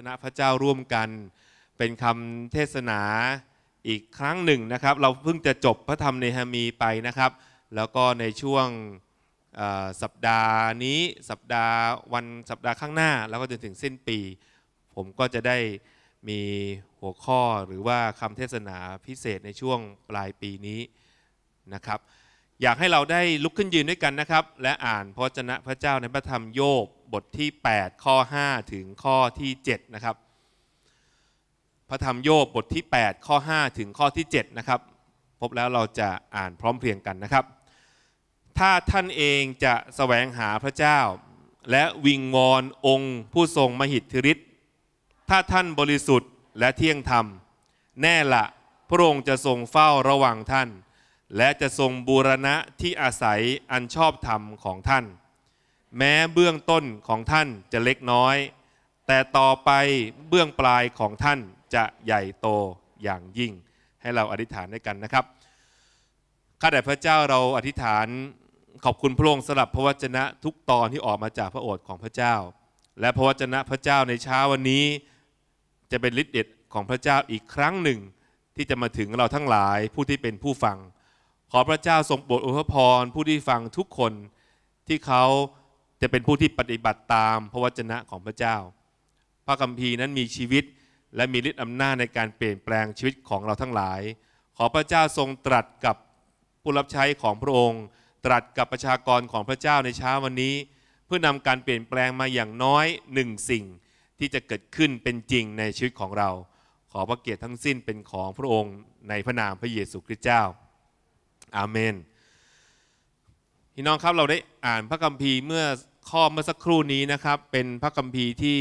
ชนะพระเจ้าร่วมกันเป็นคำเทศนาอีกครั้งหนึ่งนะครับ เราเพิ่งจะจบพระธรรมเนหามีไปนะครับ แล้วก็ในช่วงสัปดาห์นี้สัปดาห์วันสัปดาห์ข้างหน้าแล้วก็จนถึงสิ้นปี ผมก็จะได้มีหัวข้อหรือว่าคำเทศนาพิเศษในช่วงปลายปีนี้นะครับ อยากให้เราได้ลุกขึ้นยืนด้วยกันนะครับ และอ่านพระชนะพระเจ้าในพระธรรมโยบบทที่8ข้อ5 ถึงข้อที่7นะครับพระธรรมโยบบทที่ 8 ข้อ 5 ถึงข้อที่7นะครับพบแล้วเราจะอ่านพร้อมเพรียงกันนะครับ ถ้าท่านเองจะสแสวงหาพระเจ้า และวิงวอนองค์ผู้ทรงมหิทธิฤทธิ์ถ้าท่านบริสุทธิ์และเที่ยงธรรม แน่ละพระองค์จะทรงเฝ้าระวังท่าน และจะทรงบูรณะที่อาศัยอันชอบธรรมของท่านแม้เบื้องต้นของท่านจะเล็กน้อย แต่ต่อไปเบื้องปลายของท่านจะใหญ่โตอย่างยิ่ง ให้เราอธิษฐานด้วยกันนะครับข้าแต่พระเจ้าเราอธิษฐานขอบคุณพระองค์สลับพระวจนะทุกตอนที่ออกมาจากพระโอษฐ์ของพระเจ้า และพระวจนะพระเจ้าในเช้าวันนี้จะเป็นฤทธิ์เดชของพระเจ้าอีกครั้งหนึ่ง ที่จะมาถึงเราทั้งหลายผู้ที่เป็นผู้ฟัง ขอพระเจ้าทรงโปรดอวยพรผู้ที่ฟังทุกคนที่เขาจะเป็นผู้ที่ปฏิบัติตามพระวจนะของพระเจ้า พระคัมภีร์นั้นมีชีวิตและมีฤทธิ์อำนาจในการเปลี่ยนแปลงชีวิตของเราทั้งหลาย ขอพระเจ้าทรงตรัสกับผู้รับใช้ของพระองค์ ตรัสกับประชากรของพระเจ้าในเช้าวันนี้ เพื่อนำการเปลี่ยนแปลงมาอย่างน้อยหนึ่งสิ่งที่จะเกิดขึ้นเป็นจริงในชีวิตของเรา ขอพระเกียรติทั้งสิ้นเป็นของพระองค์ ในพระนามพระเยซูคริสต์เจ้า อาเมนพี่น้องครับเราได้อ่านพระคัมภีร์เมื่อข้อเมื่อสักครู่นี้นะครับ เป็นพระคัมภีร์ที่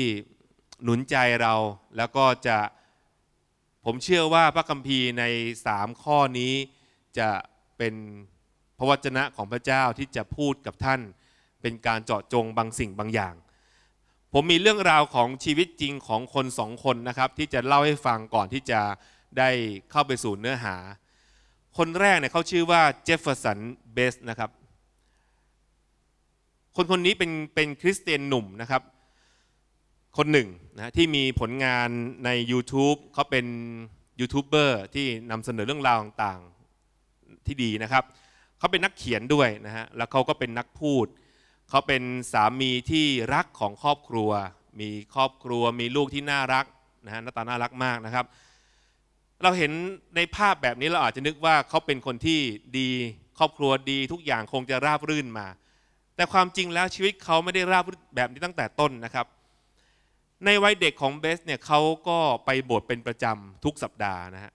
หนุนใจเราแล้วก็จะผมเชื่อว่าพระคัมภีร์ในสามข้อนี้จะเป็นพระวจนะของพระเจ้าที่จะพูดกับท่าน เป็นการเจาะจงบางสิ่งบางอย่าง ผมมีเรื่องราวของชีวิตจริงของคนสองคนนะครับ ที่จะเล่าให้ฟังก่อนที่จะได้เข้าไปสู่เนื้อหา คนแรกเนี่ยเขาชื่อว่าเจฟเฟอร์สันเบสนะครับคนคนนี้เป็นเป็นคริสเตียนหนุ่มนะครับ คนหนึ่งนะที่มีผลงานใน YouTube เขาเป็นยูทูบเบอร์ที่นำเสนอเรื่องราวต่างๆที่ดีนะครับเขาเป็นนักเขียนด้วยนะฮะแล้วเขาก็เป็นนักพูดเขาเป็นสามีที่รักของครอบครัว มีครอบครัวมีลูกที่น่ารักนะฮะหน้าตาน่ารักมากนะครับ เราเห็นในภาพแบบนี้เราอาจจะนึกว่าเขาเป็นคนที่ดีครอบครัวดีทุกอย่างคงจะราบรื่นมาแต่ความจริงแล้วชีวิตเขาไม่ได้ราบแบบนี้ตั้งแต่ต้นนะครับ ในวัยเด็กของเบสเนี่ยเขาก็ไปโบสถ์เป็นประจำทุกสัปดาห์นะฮะ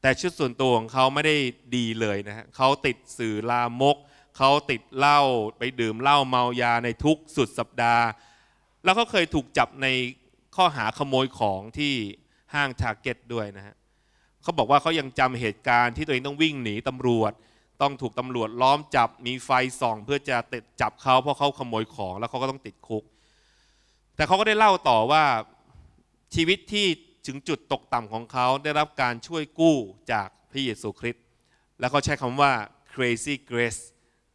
แต่ชุดส่วนตัวของเขาไม่ได้ดีเลยนะฮะเขาติดสื่อลามก เขาติดเหล้าไปดื่มเหล้าเมายาในทุกสุดสัปดาห์ แล้วก็เคยถูกจับในข้อหาขโมยของที่ห้างทาร์เก็ตด้วยนะฮะเขาบอกว่าเขายังจำเหตุการณ์ที่ตัวเองต้องวิ่งหนีตำรวจต้องถูกตำรวจล้อมจับ มีไฟส่อง เพื่อจะติดจับเขาเพราะเขาขโมยของแล้วเขาก็ต้องติดคุก แต่เขาก็ได้เล่าต่อว่าชีวิตที่ถึงจุดตกต่ำของเขาได้รับการช่วยกู้จากพระเยซูคริสต์แล้วเขาใช้คำว่า crazy grace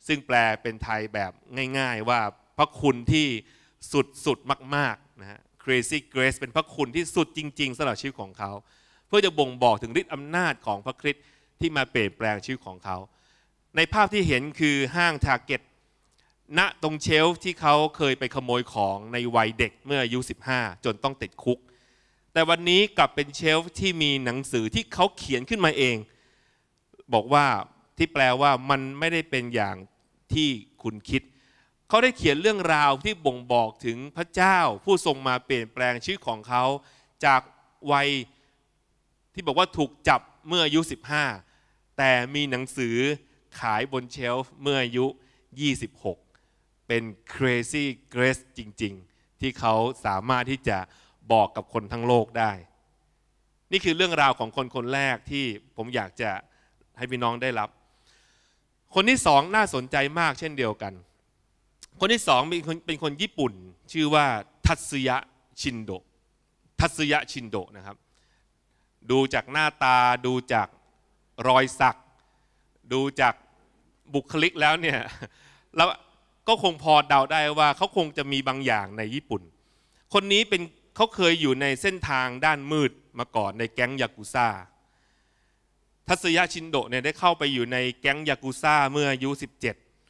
ซึ่งแปลเป็นไทยแบบง่ายๆ ว่าพระคุณที่สุดสุดมากๆนะฮะ crazy grace เป็นพระคุณที่สุดจริงๆสำหรับชีวิตของเขา เพื่อจะบ่งบอกถึงฤทธิ์อำนาจของพระคริสต์ที่มาเปลี่ยนแปลงชีวิตของเขาในภาพที่เห็นคือห้างทาร์เก็ตณตรงเชลฟ์ที่เขาเคยไปขโมยของในวัยเด็กเมื่ออายุ 15 จนต้องติดคุก แต่วันนี้กลับเป็นเชลฟ์ที่มีหนังสือที่เขาเขียนขึ้นมาเอง บอกว่าที่แปลว่ามันไม่ได้เป็นอย่างที่คุณคิด เขาได้เขียนเรื่องราวที่บ่งบอกถึงพระเจ้าผู้ทรงมาเปลี่ยนแปลงชีวิตของเขา จากวัยที่บอกว่าถูกจับเมื่ออายุ15แต่มีหนังสือขายบนเชลฟ์เมื่ออายุ 26 เป็น crazy grace จริง ๆ ที่เขาสามารถที่จะบอกกับคนทั้งโลกได้ นี่คือเรื่องราวของคนคนแรกที่ผมอยากจะให้พี่น้องได้รับ คนที่สองน่าสนใจมากเช่นเดียวกัน คนที่สองเป็นคนญี่ปุ่น ชื่อว่าทัศยะชินโด ทัศยะชินโดนะครับ ดูจากหน้าตาดูจากรอยสักดูจากบุคลิกแล้วเนี่ยเราก็คงพอเดาได้ว่าเขาคงจะมีบางอย่างในญี่ปุ่น คนนี้เป็นเขาเคยอยู่ในเส้นทางด้านมืดมาก่อนในแก๊งยากุซ่า ทัศยะชินโดเนี่ยได้เข้าไปอยู่ในแก๊งยากุซ่าเมื่อ อายุ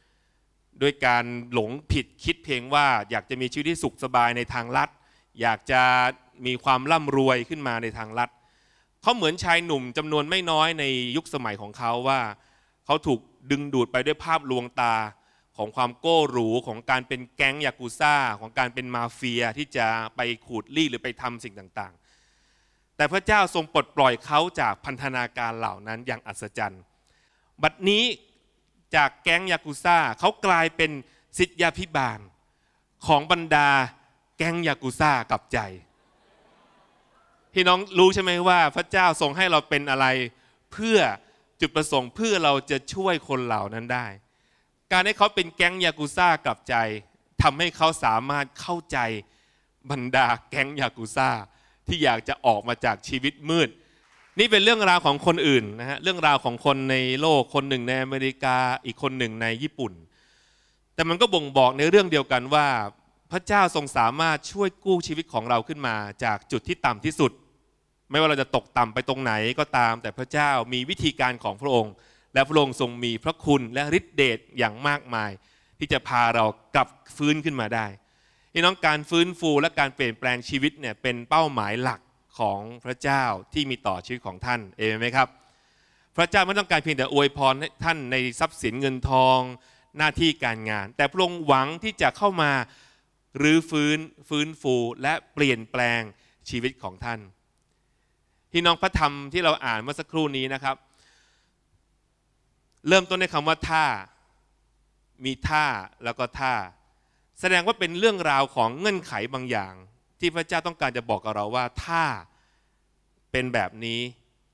17ด้วยการหลงผิดคิดเพียงว่าอยากจะมีชีวิตที่สุขสบายในทางลัดอยากจะมีความร่ำรวยขึ้นมาในทางลัด เขาเหมือนชายหนุ่มจำนวนไม่น้อยในยุคสมัยของเขาว่าเขาถูกดึง ดูดไปด้วยภาพลวงตาของความโก้หรูของการเป็นแก๊งยากูซ่าของการเป็นมาเฟียที่จะไปขูดรีดหรือไปทำสิ่งต่าง ๆ แต่พระเจ้าทรงปลดปล่อยเขาจากพันธนาการเหล่านั้นอย่างอัศจรรย์ บัดนี้จากแก๊งยากูซ่าเขากลายเป็นสิทธยาพิบาลของบรรดาแก๊งยากูซ่ากับใจพี่น้องรู้ใช่ไหมว่าพระเจ้าทรงให้เราเป็นอะไรเพื่อจุดประสงค์เพื่อเราจะช่วยคนเหล่านั้นได้ การให้เขาเป็นแก๊งยากุซ่ากลับใจทำให้เขาสามารถเข้าใจบรรดาแก๊งยากุซ่าที่อยากจะออกมาจากชีวิตมืด นี่เป็นเรื่องราวของคนอื่นนะฮะเรื่องราวของคนในโลกคนหนึ่งในอเมริกาอีกคนหนึ่งในญี่ปุ่น แต่มันก็บ่งบอกในเรื่องเดียวกันว่าพระเจ้าทรงสามารถช่วยกู้ชีวิตของเราขึ้นมาจากจุดที่ต่ำที่สุดไม่ว่าเราจะตกต่ำไปตรงไหนก็ตาม แต่พระเจ้ามีวิธีการของพระองค์ และพระองค์ทรงมีพระคุณและฤทธิเดชอย่างมากมาย ที่จะพาเรากลับฟื้นขึ้นมาได้พี่น้องการฟื้นฟูและการเปลี่ยนแปลงชีวิตเนี่ยเป็นเป้าหมายหลักของพระเจ้าที่มีต่อชีวิตของท่านเองไหมครับพระเจ้าไม่ต้องการเพียงแต่อวยพรท่านในทรัพย์สินเงินทองหน้าที่การงาน แต่พระองค์หวังที่จะเข้ามารื้อฟื้นฟื้นฟูและเปลี่ยนแปลงชีวิตของท่านพี่น้องพระธรรมที่เราอ่านเมื่อสักครู่นี้นะครับ เริ่มต้นในคำว่าท่ามีท่าแล้วก็ท่าแสดงว่าเป็นเรื่องราวของเงื่อนไขบางอย่าง ที่พระเจ้าต้องการจะบอกกับเราว่าท่าเป็นแบบนี้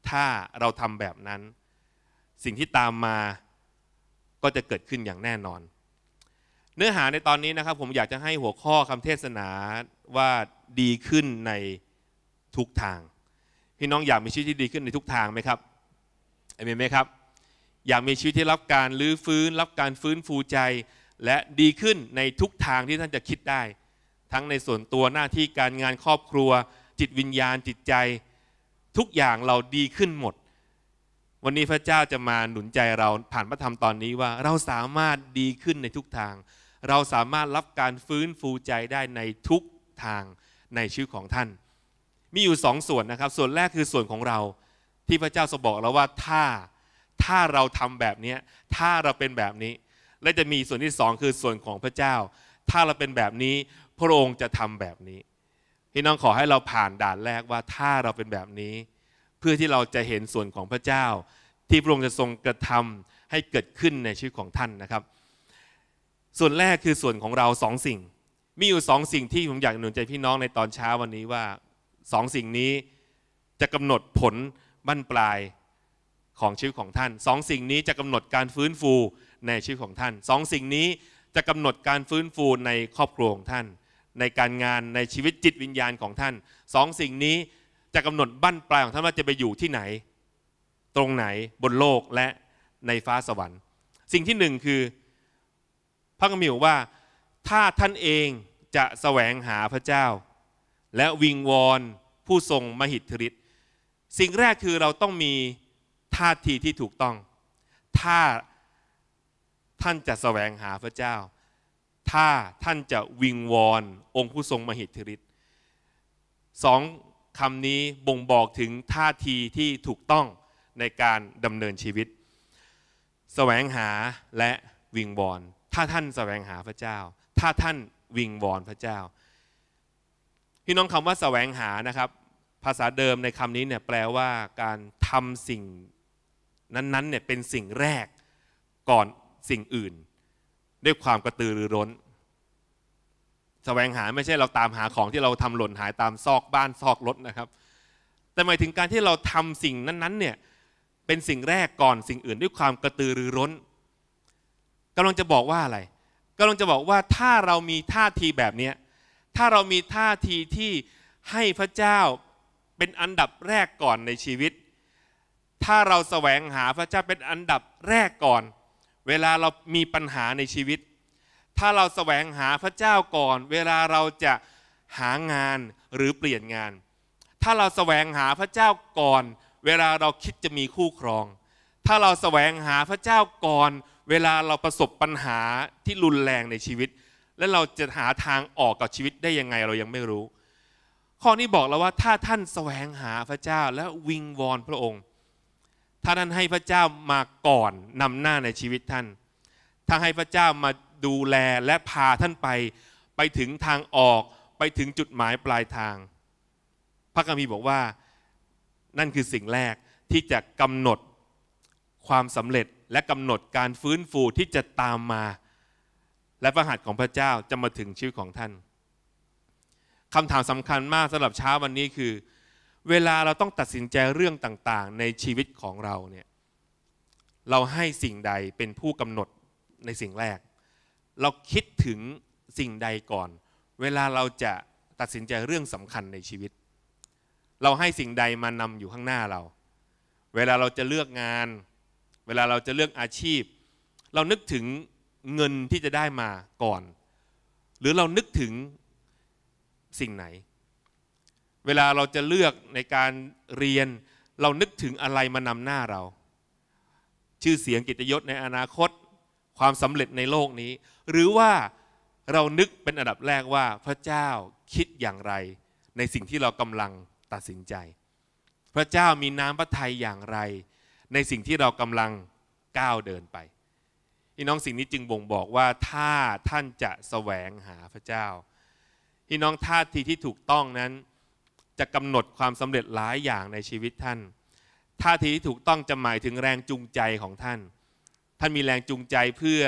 ถ้าเราทำแบบนั้น สิ่งที่ตามมาก็จะเกิดขึ้นอย่างแน่นอน เนื้อหาในตอนนี้นะครับผมอยากจะให้หัวข้อคำเทศนาว่าดีขึ้นในทุกทางพี่น้องอยากมีชีวิตที่ดีขึ้นในทุกทางไหมครับ เอเมนไหมครับ อยากมีชีวิตที่รับการลื้อฟื้นรับการฟื้นฟูใจและดีขึ้นในทุกทางที่ท่านจะคิดได้ ทั้งในส่วนตัวหน้าที่การงานครอบครัว จิตวิญญาณจิตใจทุกอย่างเราดีขึ้นหมด วันนี้พระเจ้าจะมาหนุนใจเราผ่านพระธรรมตอนนี้ว่าเราสามารถดีขึ้นในทุกทาง เราสามารถรับการฟื้นฟูใจได้ในทุกทางในชีวิตของท่านมีอยู่สองส่วนนะครับ ส่วนแรกคือส่วนของเราที่พระเจ้าทรงบอกเราว่าถ้าถ้าเราทำแบบนี้ถ้าเราเป็นแบบนี้ และจะมีส่วนที่สองคือส่วนของพระเจ้า ถ้าเราเป็นแบบนี้พระองค์จะทำแบบนี้ พี่น้องขอให้เราผ่านด่านแรกว่าถ้าเราเป็นแบบนี้ เพื่อที่เราจะเห็นส่วนของพระเจ้า ที่พระองค์จะทรงกระทำให้เกิดขึ้นในชีวิตของท่านนะครับ ส่วนแรกคือส่วนของเราสองสิ่ง มีอยู่สองสิ่งที่ผมอยากหนุนใจพี่น้องในตอนเช้าวันนี้ว่าสองสิ่งนี้จะกำหนดผลบั้นปลายของชีวิตของท่านสองสิ่งนี้จะกำหนดการฟื้นฟูในชีวิตของท่านสองสิ่งนี้จะกำหนดการฟื้นฟูในครอบครัวของท่าน ในการงานในชีวิตจิตวิญญาณของท่านสองสิ่งนี้จะกำหนดบั้นปลายของท่านว่าจะไปอยู่ที่ไหนตรงไหนบนโลกและในฟ้าสวรรค์ สิ่งที่หนึ่งคือพระกมิวว่าถ้าท่านเองจะแสวงหาพระเจ้า และวิงวอนผู้ทรงมหิทธิฤทธิ์สิ่งแรกคือเราต้องมีท่าทีที่ถูกต้อง ถ้าท่านจะสแสวงหาพระเจ้า ถ้าท่านจะวิงวอนองค์ผู้ทรงมหิทธิฤทธิ์สองคำนี้บ่งบอกถึงท่าทีที่ถูกต้องในการดำเนินชีวิตสแสวงหาและวิงวอนถ้าท่านสแสวงหาพระเจ้า ถ้าท่านวิงวอนพระเจ้า พี่น้องคำว่าสแสวงหานะครับภาษาเดิมในคำนี้เนี่ยแปลว่าการทำสิ่งนั้นๆเนี่ยเป็นสิ่งแรกก่อนสิ่งอื่น ด้วยความกระตือรือร้น แสวงหาไม่ใช่เราตามหาของที่เราทำหล่นหายตามซอกบ้านซอกรถนะครับ แต่หมายถึงการที่เราทำสิ่งนั้นๆเนี่ย เป็นสิ่งแรกก่อนสิ่งอื่นด้วยความกระตือรือร้นกำลังจะบอกว่าอะไรกำลังจะบอกว่าถ้าเรามีท่าทีแบบนี้ถ้าเรามีท่าทีที่ให้พระเจ้าเป็นอันดับแรกก่อนในชีวิต ถ้าเราแสวงหาพระเจ้าเป็นอันดับแรกก่อน เวลาเรามีปัญหาในชีวิต ถ้าเราแสวงหาพระเจ้าก่อน เวลาเราจะหางานหรือเปลี่ยนงาน ถ้าเราแสวงหาพระเจ้าก่อน เวลาเราคิดจะมีคู่ครอง ถ้าเราแสวงหาพระเจ้าก่อน เวลาเราประสบปัญหาที่รุนแรงในชีวิต และเราจะหาทางออกกับชีวิตได้ยังไงเรายังไม่รู้ข้อนี้บอกแล้วว่าถ้าท่านแสวงหาพระเจ้าและวิงวอนพระองค์ถ้าท่านให้พระเจ้ามาก่อนนำหน้าในชีวิตท่านถ้าให้พระเจ้ามาดูแลและพาท่านไปไปถึงทางออกไปถึงจุดหมายปลายทาง พระกัมีบอกว่านั่นคือสิ่งแรกที่จะกำหนดความสำเร็จและกำหนดการฟื้นฟูที่จะตามมา และประหัตของพระเจ้าจะมาถึงชีวิตของท่านคำถามสำคัญมากสำหรับเช้าวันนี้คือ เวลาเราต้องตัดสินใจเรื่องต่างๆ ในชีวิตของเราเนี่ยเราให้สิ่งใดเป็นผู้กำหนดในสิ่งแรก เราคิดถึงสิ่งใดก่อน เวลาเราจะตัดสินใจเรื่องสำคัญในชีวิต เราให้สิ่งใดมานำอยู่ข้างหน้าเรา เวลาเราจะเลือกงาน เวลาเราจะเลือกอาชีพ เรานึกถึงเงินที่จะได้มาก่อน หรือเรานึกถึงสิ่งไหน เวลาเราจะเลือกในการเรียนเรานึกถึงอะไรมานำหน้าเรา ชื่อเสียงกิจยศในอนาคตความสำเร็จในโลกนี้ หรือว่าเรานึกเป็นอันดับแรกว่าพระเจ้าคิดอย่างไร ในสิ่งที่เรากำลังตัดสินใจ พระเจ้ามีน้ำพระทัยอย่างไร ในสิ่งที่เรากำลังก้าวเดินไปพี่น้องสิ่งนี้จึงบ่งบอกว่าถ้าท่านจะแสวงหาพระเจ้าพี่น้องท่าทีที่ถูกต้องนั้นจะกำหนดความสำเร็จหลายอย่างในชีวิตท่าน ท่าทีที่ถูกต้องจะหมายถึงแรงจูงใจของท่าน ท่านมีแรงจูงใจเพื่อ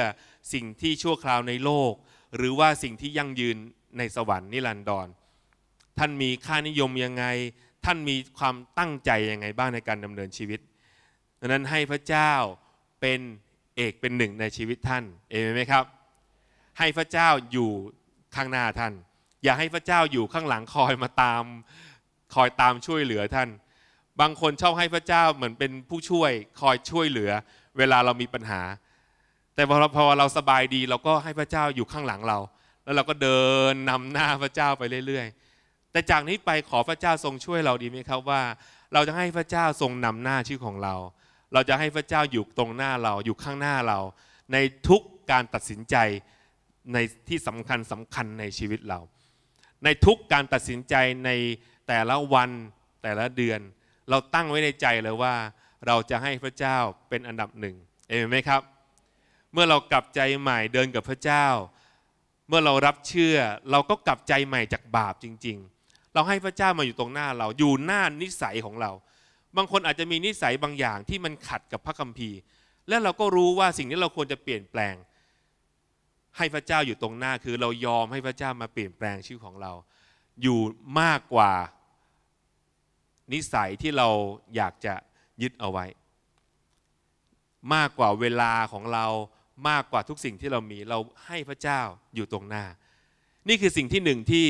สิ่งที่ชั่วคราวในโลก หรือว่าสิ่งที่ยั่งยืนในสวรรค์นิรันดรท่านมีค่านิยมยังไง ท่านมีความตั้งใจยังไงบ้างในการดำเนินชีวิต ดังนั้นให้พระเจ้าเป็นเอกเป็นหนึ่งในชีวิตท่าน เอเมนไหมครับ ให้พระเจ้าอยู่ข้างหน้าท่านอย่าให้พระเจ้าอยู่ข้างหลังคอยมาตามคอยตามช่วยเหลือท่าน บางคนชอบให้พระเจ้าเหมือนเป็นผู้ช่วยคอยช่วยเหลือเวลาเรามีปัญหา แต่พอพอเราสบายดีเราก็ให้พระเจ้าอยู่ข้างหลังเรา แล้วเราก็เดินนำหน้าพระเจ้าไปเรื่อยๆ แต่จากนี้ไปขอพระเจ้าทรงช่วยเราดีไหมครับว่า เราจะให้พระเจ้าทรงนำหน้าชื่อของเรา เราจะให้พระเจ้าอยู่ตรงหน้าเรา อยู่ข้างหน้าเรา ในทุกการตัดสินใจในที่สำคัญสำคัญในชีวิตเราในทุกการตัดสินใจในแต่ละวันแต่ละเดือน เราตั้งไว้ในใจเลยว่า เราจะให้พระเจ้าเป็นอันดับหนึ่งเอเมนไหมครับ เมื่อเรากลับใจใหม่เดินกับพระเจ้า เมื่อเรารับเชื่อเราก็กลับใจใหม่จากบาปจริงๆ เราให้พระเจ้ามาอยู่ตรงหน้าเราอยู่หน้านิสัยของเรา บางคนอาจจะมีนิสัยบางอย่างที่มันขัดกับพระคัมภีร์ และเราก็รู้ว่าสิ่งนี้เราควรจะเปลี่ยนแปลงให้พระเจ้าอยู่ตรงหน้าคือเรายอมให้พระเจ้ามาเปลี่ยนแปลงชีวิตของเรา อยู่มากกว่านิสัยที่เราอยากจะยึดเอาไว้ มากกว่าเวลาของเรามากกว่าทุกสิ่งที่เรามีเราให้พระเจ้าอยู่ตรงหน้า นี่คือสิ่งที่หนึ่งที่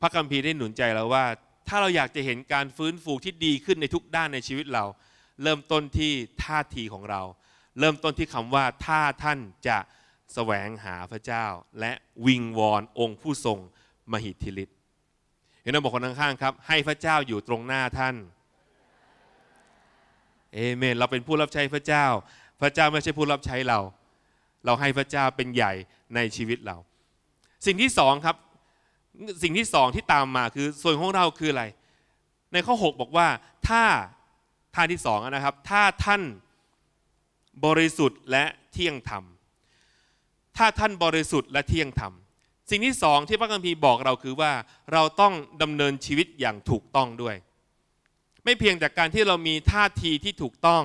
พระคัมภีร์ได้หนุนใจเราว่า ถ้าเราอยากจะเห็นการฟื้นฟูที่ดีขึ้นในทุกด้านในชีวิตเรา เริ่มต้นที่ท่าทีของเรา เริ่มต้นที่คำว่าถ้าท่านจะแสวงหาพระเจ้าและวิงวอนองค์ผู้ทรงมหิทธิฤทธิ์เห็นไหมบอกคนข้างๆครับ ให้พระเจ้าอยู่ตรงหน้าท่านเอเมนเราเป็นผู้รับใช้พระเจ้า พระเจ้าไม่ใช่ผู้รับใช้เรา เราให้พระเจ้าเป็นใหญ่ในชีวิตเรา สิ่งที่สองครับ สิ่งที่สองที่ตามมาคือส่วนของเราคืออะไร ในข้อ 6 บอกว่าถ้าท่าที่สองนะครับ ถ้าท่านบริสุทธิ์และเที่ยงธรรมถ้าท่านบริสุทธิ์และเที่ยงธรรม สิ่งที่สองที่พระคัมภีร์บอกเราคือว่าเราต้องดำเนินชีวิตอย่างถูกต้องด้วย ไม่เพียงแต่การที่เรามีท่าทีที่ถูกต้อง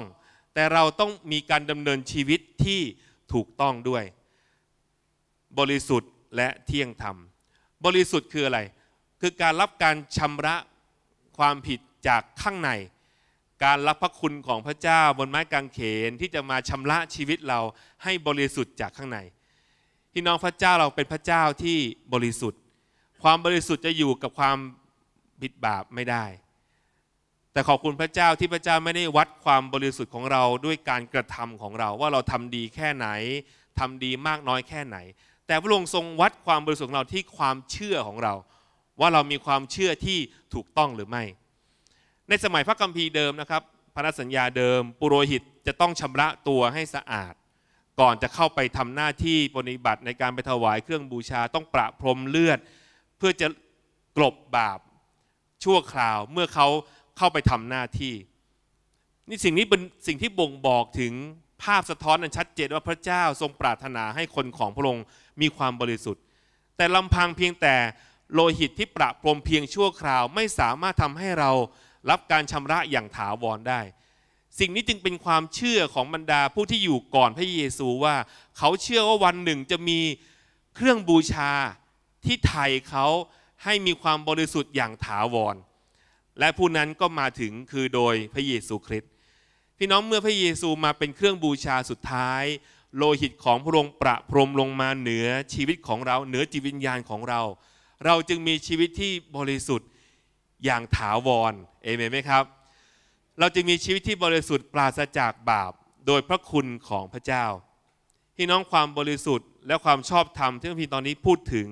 แต่เราต้องมีการดำเนินชีวิตที่ถูกต้องด้วย บริสุทธิ์และเที่ยงธรรม บริสุทธิ์คืออะไร คือการรับการชำระความผิดจากข้างใน การรับพระคุณของพระเจ้าบนไม้กางเขนที่จะมาชำระชีวิตเราให้บริสุทธิ์จากข้างในี่น้องพระเจ้าเราเป็นพระเจ้าที่บริสุทธิ์ ความบริสุทธิ์จะอยู่กับความผิดบาปไม่ได้ แต่ขอบคุณพระเจ้าที่พระเจ้าไม่ได้วัดความบริสุทธิ์ของเราด้วยการกระทำของเรา ว่าเราทำดีแค่ไหน ทำดีมากน้อยแค่ไหน แต่พระองค์ทรงวัดความบริสุทธิ์ของเราที่ความเชื่อของเรา ว่าเรามีความเชื่อที่ถูกต้องหรือไม่ ในสมัยพระคัมภีร์เดิมนะครับพันธสัญญาเดิมปุโรหิตจะต้องชำระตัวให้สะอาดก่อนจะเข้าไปทำหน้าที่ปฏิบัติในการไปถวายเครื่องบูชาต้องประพรมเลือด เพื่อจะกลบบาปชั่วคราวเมื่อเขาเข้าไปทำหน้าที่ นี่สิ่งนี้เป็นสิ่งที่บ่งบอกถึงภาพสะท้อนอันชัดเจนว่าพระเจ้าทรงปรารถนาให้คนของพระองค์มีความบริสุทธิ์ แต่ลำพังเพียงแต่โลหิตที่ประพรมเพียงชั่วคราวไม่สามารถทำให้เรารับการชำระอย่างถาวรได้สิ่งนี้จึงเป็นความเชื่อของบรรดาผู้ที่อยู่ก่อนพระเยซูว่าเขาเชื่อว่าวันหนึ่งจะมีเครื่องบูชาที่ไถ่เขาให้มีความบริสุทธิ์อย่างถาวร และผู้นั้นก็มาถึงคือโดยพระเยซูคริสต์พี่น้องเมื่อพระเยซูมาเป็นเครื่องบูชาสุดท้าย โลหิตของพระองค์ประพรมลงมาเหนือชีวิตของเรา เหนือจิตวิญญาณของเรา เราจึงมีชีวิตที่บริสุทธิ์อย่างถาวรเอเมนไหมครับเราจะมีชีวิตที่บริสุทธิ์ปราศจากบาปโดยพระคุณของพระเจ้าพี่น้องความบริสุทธิ์และความชอบธรรมที่พี่ตอนนี้พูดถึง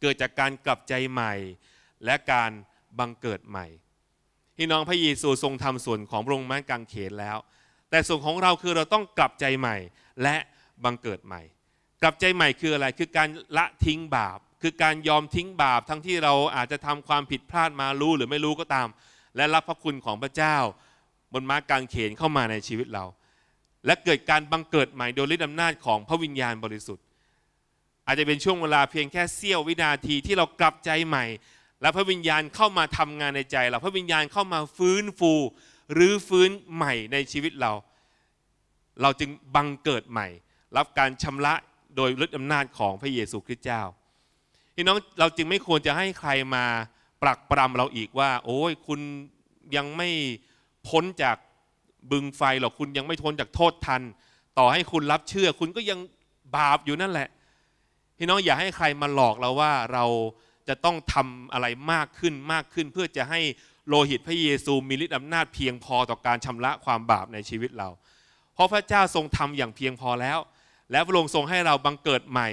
เกิดจากการกลับใจใหม่และการบังเกิดใหม่พี่น้องพระเยซูทรงทำส่วนของพระองค์ม้กางเขนแล้ว แต่ส่วนของเราคือเราต้องกลับใจใหม่และบังเกิดใหม่ กลับใจใหม่คืออะไรคือการละทิ้งบาป คือการยอมทิ้งบาปทั้งที่เราอาจจะทำความผิดพลาดมารู้หรือไม่รู้ก็ตามและรับพระคุณของพระเจ้าบนม้ากางเขนเข้ามาในชีวิตเราและเกิดการบังเกิดใหม่โดยฤทธิอำนาจของพระวิญญาณบริสุทธิ์ อาจจะเป็นช่วงเวลาเพียงแค่เสี้ยววินาทีที่เรากลับใจใหม่ และพระวิญญาณเข้ามาทำงานในใจเราพระวิญญาณเข้ามาฟื้นฟู หรือฟื้นใหม่ในชีวิตเรา เราจึงบังเกิดใหม่ รับการชำระโดยฤทธิอำนาจของพระเยซูคริสต์เจ้าพี่น้องเราจึงไม่ควรจะให้ใครมาปรักปรำเราอีกว่า โอ้ยคุณยังไม่พ้นจากบึงไฟหรอกคุณยังไม่ทนจากโทษทันต่อให้คุณรับเชื่อ คุณก็ยังบาปอยู่นั่นแหละพี่น้องอย่าให้ใครมาหลอกเราว่าเราจะต้องทำอะไรมากขึ้นมากขึ้น เพื่อจะให้โลหิตพระเยซูมีฤทธิ์อำนาจเพียงพอต่อการชำระความบาปในชีวิตเรา เพราะพระเจ้าทรงทำอย่างเพียงพอแล้ว และพระองค์ทรงให้เราบังเกิดใหม่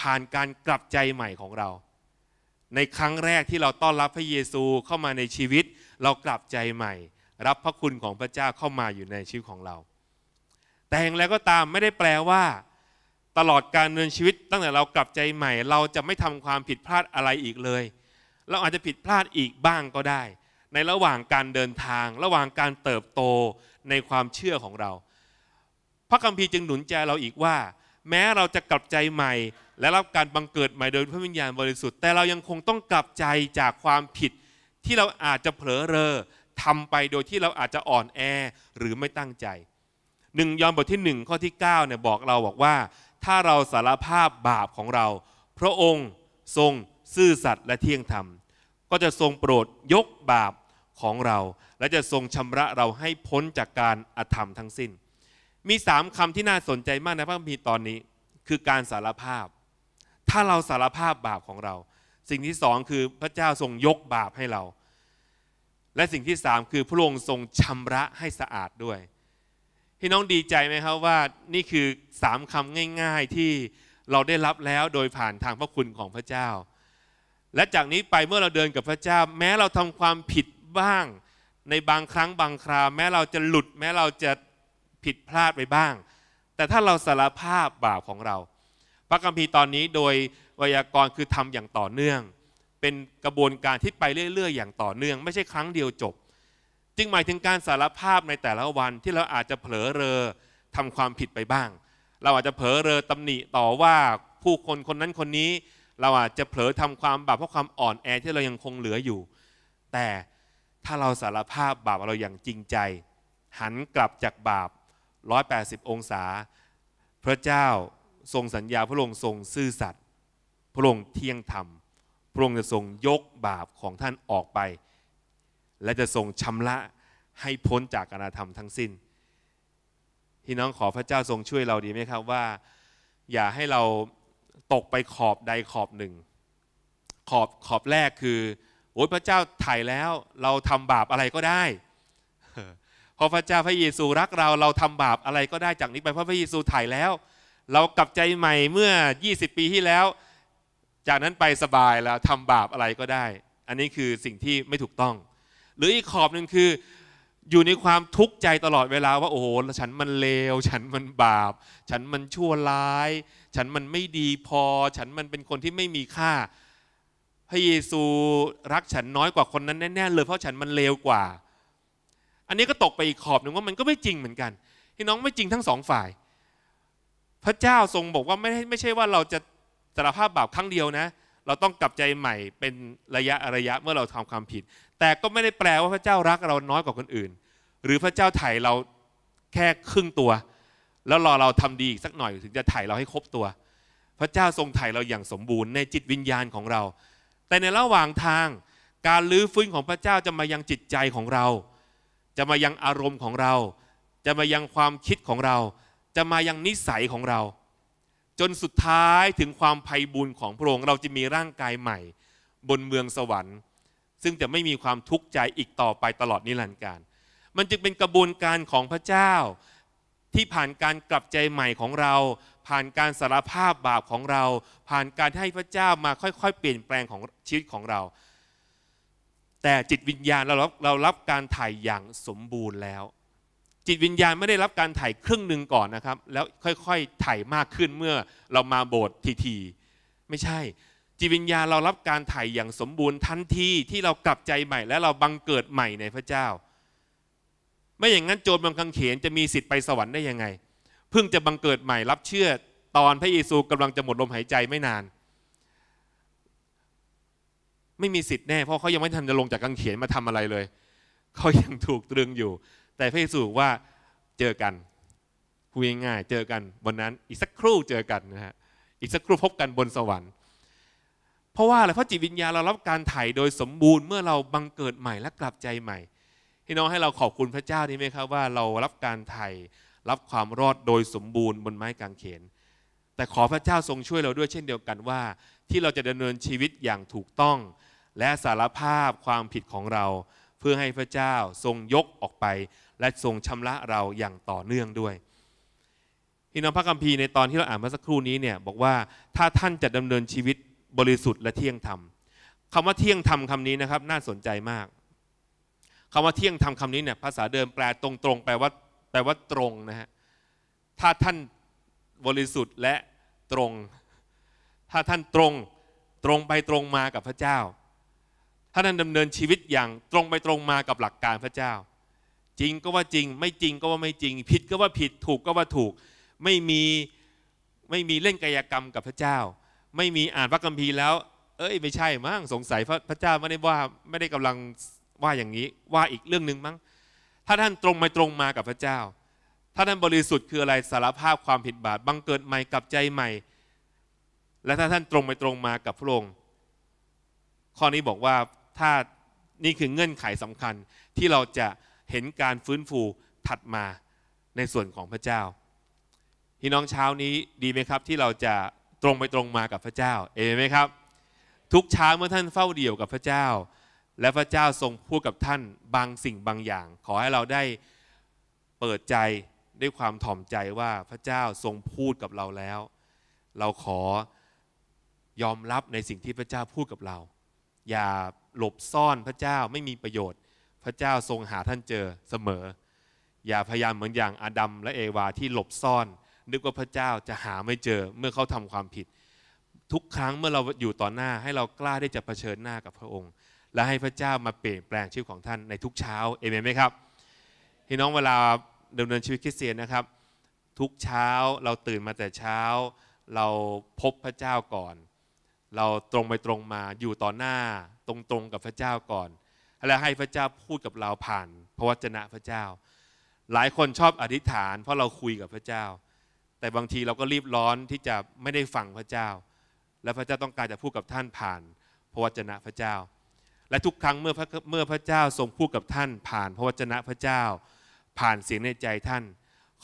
ผ่านการกลับใจใหม่ของเราในครั้งแรกที่เราต้อนรับพระเยซูเข้ามาในชีวิตเรากลับใจใหม่ รับพระคุณของพระเจ้าเข้ามาอยู่ในชีวิตของเรา แต่อย่างไรก็ตามไม่ได้แปลว่า ตลอดการเดินชีวิตตั้งแต่เรากลับใจใหม่ เราจะไม่ทำความผิดพลาดอะไรอีกเลย เราอาจจะผิดพลาดอีกบ้างก็ได้ ในระหว่างการเดินทาง ระหว่างการเติบโตในความเชื่อของเรา พระคัมภีร์จึงหนุนใจเราอีกว่าแม้เราจะกลับใจใหม่และรับการบังเกิดใหม่โดยพระวิญญาณบริสุทธิ์แต่เรายังคงต้องกลับใจจากความผิดที่เราอาจจะเผลอเรอทำไปโดยที่เราอาจจะอ่อนแอหรือไม่ตั้งใจหนึ่งยอห์นบทที่หนึ่งข้อที่9เนี่ยบอกเราบอกว่า ถ้าเราสารภาพบาปของเรา พระองค์ทรงซื่อสัตย์ และเที่ยงธรรม ก็จะทรงโปรดยกบาปของเรา และจะทรงชำระเราให้พ้นจากการอธรรมทั้งสิ้นมีสามคำที่น่าสนใจมากในพระคัมภีร์ตอนนี้คือการสารภาพ ถ้าเราสารภาพบาปของเรา สิ่งที่สองคือพระเจ้าทรงยกบาปให้เรา และสิ่งที่สามคือพระองค์ทรงชำระให้สะอาดด้วย พี่น้องดีใจไหมครับว่านี่คือสามคำง่าย ๆที่เราได้รับแล้วโดยผ่านทางพระคุณของพระเจ้า และจากนี้ไปเมื่อเราเดินกับพระเจ้า แม้เราทำความผิดบ้างในบางครั้งบางคราแม้เราจะหลุดแม้เราจะผิดพลาดไปบ้าง แต่ถ้าเราสารภาพบาปของเรา พระคัมภีร์ตอนนี้โดยวยากรณ์คือทำอย่างต่อเนื่อง เป็นกระบวนการที่ไปเรื่อย ๆอย่างต่อเนื่อง ไม่ใช่ครั้งเดียวจบ จึงหมายถึงการสารภาพในแต่ละวันที่เราอาจจะเผลอเรอทำความผิดไปบ้าง เราอาจจะเผลอเรอตำหนิต่อว่าผู้คนคนนั้นคนนี้ เราอาจจะเผลอทำความบาปเพราะความอ่อนแอที่เรายังคงเหลืออยู่ แต่ถ้าเราสารภาพบาปเราอย่างจริงใจ หันกลับจากบาป180 องศา พระเจ้าทรงสัญญาพระองค์ทรงซื่อสัตย์พระองค์เที่ยงธรรม พระองค์จะทรงยกบาปของท่านออกไป และจะทรงชำระให้พ้นจากอนาธรรมทั้งสิ้นพี่น้องขอพระเจ้าทรงช่วยเราดีไหมครับว่า อย่าให้เราตกไปขอบใดขอบหนึ่ง ขอบขอบแรกคือโอ้ยพระเจ้าไถ่แล้วเราทำบาปอะไรก็ได้พอพระเจ้าพระเยซูรักเราเราทำบาปอะไรก็ได้จากนี้ไป เพราะพระเยซูถ่ายแล้วเรากลับใจใหม่เมื่อ 20 ปีที่แล้ว จากนั้นไปสบายแล้วทำบาปอะไรก็ได้ อันนี้คือสิ่งที่ไม่ถูกต้อง หรืออีกขอบหนึ่งคืออยู่ในความทุกข์ใจตลอดเวลาว่าโอ้โหฉันมัน เลว ฉันมันบาปฉันมัน ชั่วร้าย ฉันมันไม่ดีพอ ฉันมันเป็นคนที่ไม่มีค่า พระเยซูรักฉันน้อยกว่าคนนั้นแน่ๆเลยเพราะฉันมันเลวกว่าอันนี้ก็ตกไปอีกขอบหนึ่งว่ามันก็ไม่จริงเหมือนกันพี่น้องไม่จริงทั้งสองฝ่าย พระเจ้าทรงบอกว่าไม่ไม่ใช่ว่าเราจะสารภาพบาปครั้งเดียวนะ เราต้องกลับใจใหม่เป็นระยะระยะเมื่อเราทำความผิด แต่ก็ไม่ได้แปลว่าพระเจ้ารักเราน้อยกว่าคนอื่นหรือพระเจ้าไถ่เราแค่ครึ่งตัว แล้วรอเราทำดีอีกสักหน่อย ถึงจะไถ่เราให้ครบตัว พระเจ้าทรงไถ่เราอย่างสมบูรณ์ในจิตวิญญาณของเรา แต่ในระหว่างทาง การลื้อฟื้นของพระเจ้าจะมายังจิตใจของเราจะมายังอารมณ์ของเรา จะมายังความคิดของเรา จะมายังนิสัยของเรา จนสุดท้ายถึงความภัยบุญของพระองค์เราจะมีร่างกายใหม่บนเมืองสวรรค์ ซึ่งจะไม่มีความทุกข์ใจอีกต่อไปตลอดนิรันดร์การ มันจึงเป็นกระบวนการของพระเจ้า ที่ผ่านการกลับใจใหม่ของเรา ผ่านการสารภาพบาปของเรา ผ่านการให้พระเจ้ามาค่อยๆเปลี่ยนแปลงของชีวิตของเราแต่จิตวิญญาณเราเรารับการถ่ายอย่างสมบูรณ์แล้ว จิตวิญญาณไม่ได้รับการถ่ายครึ่งหนึ่งก่อนนะครับ แล้วค่อย ๆถ่ายมากขึ้นเมื่อเรามาโบสถ์ทีๆไม่ใช่ จิตวิญญาณเรารับการถ่ายอย่างสมบูรณ์ทันทีที่เรากลับใจใหม่และเราบังเกิดใหม่ในพระเจ้า ไม่อย่างนั้นโจรบางคังเขนจะมีสิทธิ์ไปสวรรค์ได้ยังไงเพิ่งจะบังเกิดใหม่รับเชื่อ ตอนพระเยซูกำลังจะหมดลมหายใจไม่นานไม่มีสิทธิ์แน่เพราะเขายังไม่ทันจะลงจากกางเขนมาทำอะไรเลย เขายังถูกตรึงอยู่ แต่พระเยซูว่าเจอกันคุยง่ายเจอกันวันนั้นอีกสักครู่เจอกันนะฮะอีกสักครู่พบกันบนสวรรค์เพราะว่าอะไรเพราะจิตวิญญาเรารับการไถ่โดยสมบูรณ์เมื่อเราบังเกิดใหม่และกลับใจใหม่พี่น้องให้เราขอบคุณพระเจ้าดีไหมครับว่าเรารับการไถ่รับความรอดโดยสมบูรณ์บนไม้กางเขน แต่ขอพระเจ้าทรงช่วยเราด้วยเช่นเดียวกันว่าที่เราจะดำเนินชีวิตอย่างถูกต้องและสารภาพความผิดของเราเพื่อให้พระเจ้าทรงยกออกไป และทรงชำระเราอย่างต่อเนื่องด้วยพี่น้องพระคัมภีร์ในตอนที่เราอ่านเมื่อสักครู่นี้เนี่ยบอกว่าถ้าท่านจะดำเนินชีวิตบริสุทธิ์และเที่ยงธรรมคำว่าเที่ยงธรรมคำนี้นะครับ น่าสนใจมากคำว่าเที่ยงธรรมคำนี้เนี่ย ภาษาเดิมแปลตรงๆแปลว่าแปลว่าตรงนะฮะถ้าท่านบริสุทธิ์และตรง ถ้าท่านตรงตรงไปตรงมากับพระเจ้าถ้าท่านดำเนินชีวิตอย่างตรงไปตรงมากับหลักการพระเจ้า จริงก็ว่าจริง ไม่จริงก็ว่าไม่จริง ผิดก็ว่าผิดถูกก็ว่าถูกไม่มีไม่มีเล่นกายกรรมกับพระเจ้า ไม่มีอ่านพระคัมภีร์แล้ว เอ้ยไม่ใช่มั้งสงสัยพระพระเจ้าไม่ได้ว่าไม่ได้กำลังว่าอย่างนี้ ว่าอีกเรื่องหนึ่งมั้งถ้าท่านตรงไปตรงมากับพระเจ้า ถ้าท่านบริสุทธิ์คืออะไรสารภาพความผิดบาปบังเกิดใหม่กลับใจใหม่ และถ้าท่านตรงไปตรงมากับพระองค์ข้อนี้บอกว่าถ้านี่คือเงื่อนไขสำคัญที่เราจะเห็นการฟื้นฟูถัดมาในส่วนของพระเจ้าพี่น้องเช้านี้ดีไหมครับที่เราจะตรงไปตรงมากับพระเจ้าเอไหมครับทุกเช้าเมื่อท่านเฝ้าเดี่ยวกับพระเจ้า และพระเจ้าทรงพูดกับท่านบางสิ่งบางอย่าง ขอให้เราได้เปิดใจด้วยความถ่อมใจว่าพระเจ้าทรงพูดกับเราแล้ว เราขอยอมรับในสิ่งที่พระเจ้าพูดกับเราอย่าหลบซ่อนพระเจ้าไม่มีประโยชน์ พระเจ้าทรงหาท่านเจอเสมอ อย่าพยายามเหมือนอย่างอาดัมและเอวาที่หลบซ่อน นึกว่าพระเจ้าจะหาไม่เจอเมื่อเขาทำความผิด ทุกครั้งเมื่อเราอยู่ต่อหน้าให้เรากล้าที่จะะเผชิญหน้ากับพระองค์ และให้พระเจ้ามาเปลี่ยนแปลงชีวิตของท่านในทุกเช้าเอเมนไหมครับพี่น้องเวลาดำเนินชีวิตคริสเตียนนะครับ ทุกเช้าเราตื่นมาแต่เช้า เราพบพระเจ้าก่อนเราตรงไปตรงมาอยู่ต่อหน้าตรงๆกับพระเจ้าก่อนและให้พระเจ้าพูดกับเราผ่าน พระวจนะพระเจ้า หลายคนชอบอธิษฐาน เพราะเราคุยกับพระเจ้า แต่บางทีเราก็รีบร้อนที่จะไม่ได้ฟังพระเจ้า และพระเจ้าต้องการจะพูดกับท่านผ่าน พระวจนะพระเจ้า และทุกครั้งเมื่อพระเมื่อพระเจ้าทรงพูดกับท่านผ่าน พระวจนะพระเจ้าผ่านเสียงในใจท่าน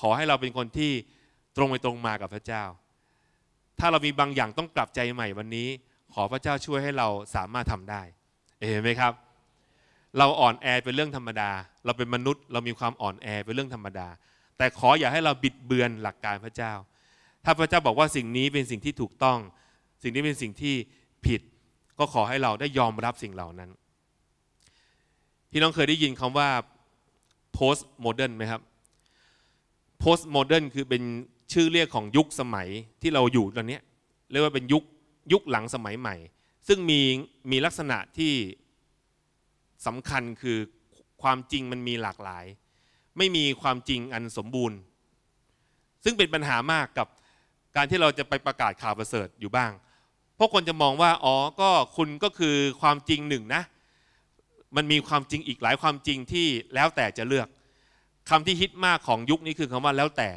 ขอให้เราเป็นคนที่ตรงไปตรงมากับพระเจ้าถ้าเรามีบางอย่างต้องกลับใจใหม่วันนี้ขอพระเจ้าช่วยให้เราสามารถทำได้เห็นไหมครับ เราอ่อนแอเป็นเรื่องธรรมดา เราเป็นมนุษย์เรามีความอ่อนแอเป็นเรื่องธรรมดา แต่ขออย่าให้เราบิดเบือนหลักการพระเจ้า ถ้าพระเจ้าบอกว่าสิ่งนี้เป็นสิ่งที่ถูกต้อง สิ่งนี้เป็นสิ่งที่ผิด ก็ขอให้เราได้ยอมรับสิ่งเหล่านั้นพี่น้องเคยได้ยินคำว่า post modern ไหมครับ post modern คือเป็นชื่อ เรียกของยุคสมัยที่เราอยู่ตอนนี้ เรียกว่าเป็นยุคยุคหลังสมัยใหม่ ซึ่งมีมี ลักษณะที่สำคัญคือความจริงมันมีหลากหลาย ไม่มีความจริงอันสมบูรณ์ ซึ่งเป็นปัญหามากกับการที่เราจะไปประกาศข่าวประเสริฐอยู่บ้างพราะคนจะมองว่า อ๋อก็คุณก็คือความจริงหนึ่งนะ มันมีความจริงอีกหลายความจริงที่แล้วแต่จะเลือกคำที่ฮิตมากของยุคนี้คือคำว่าแล้วแต่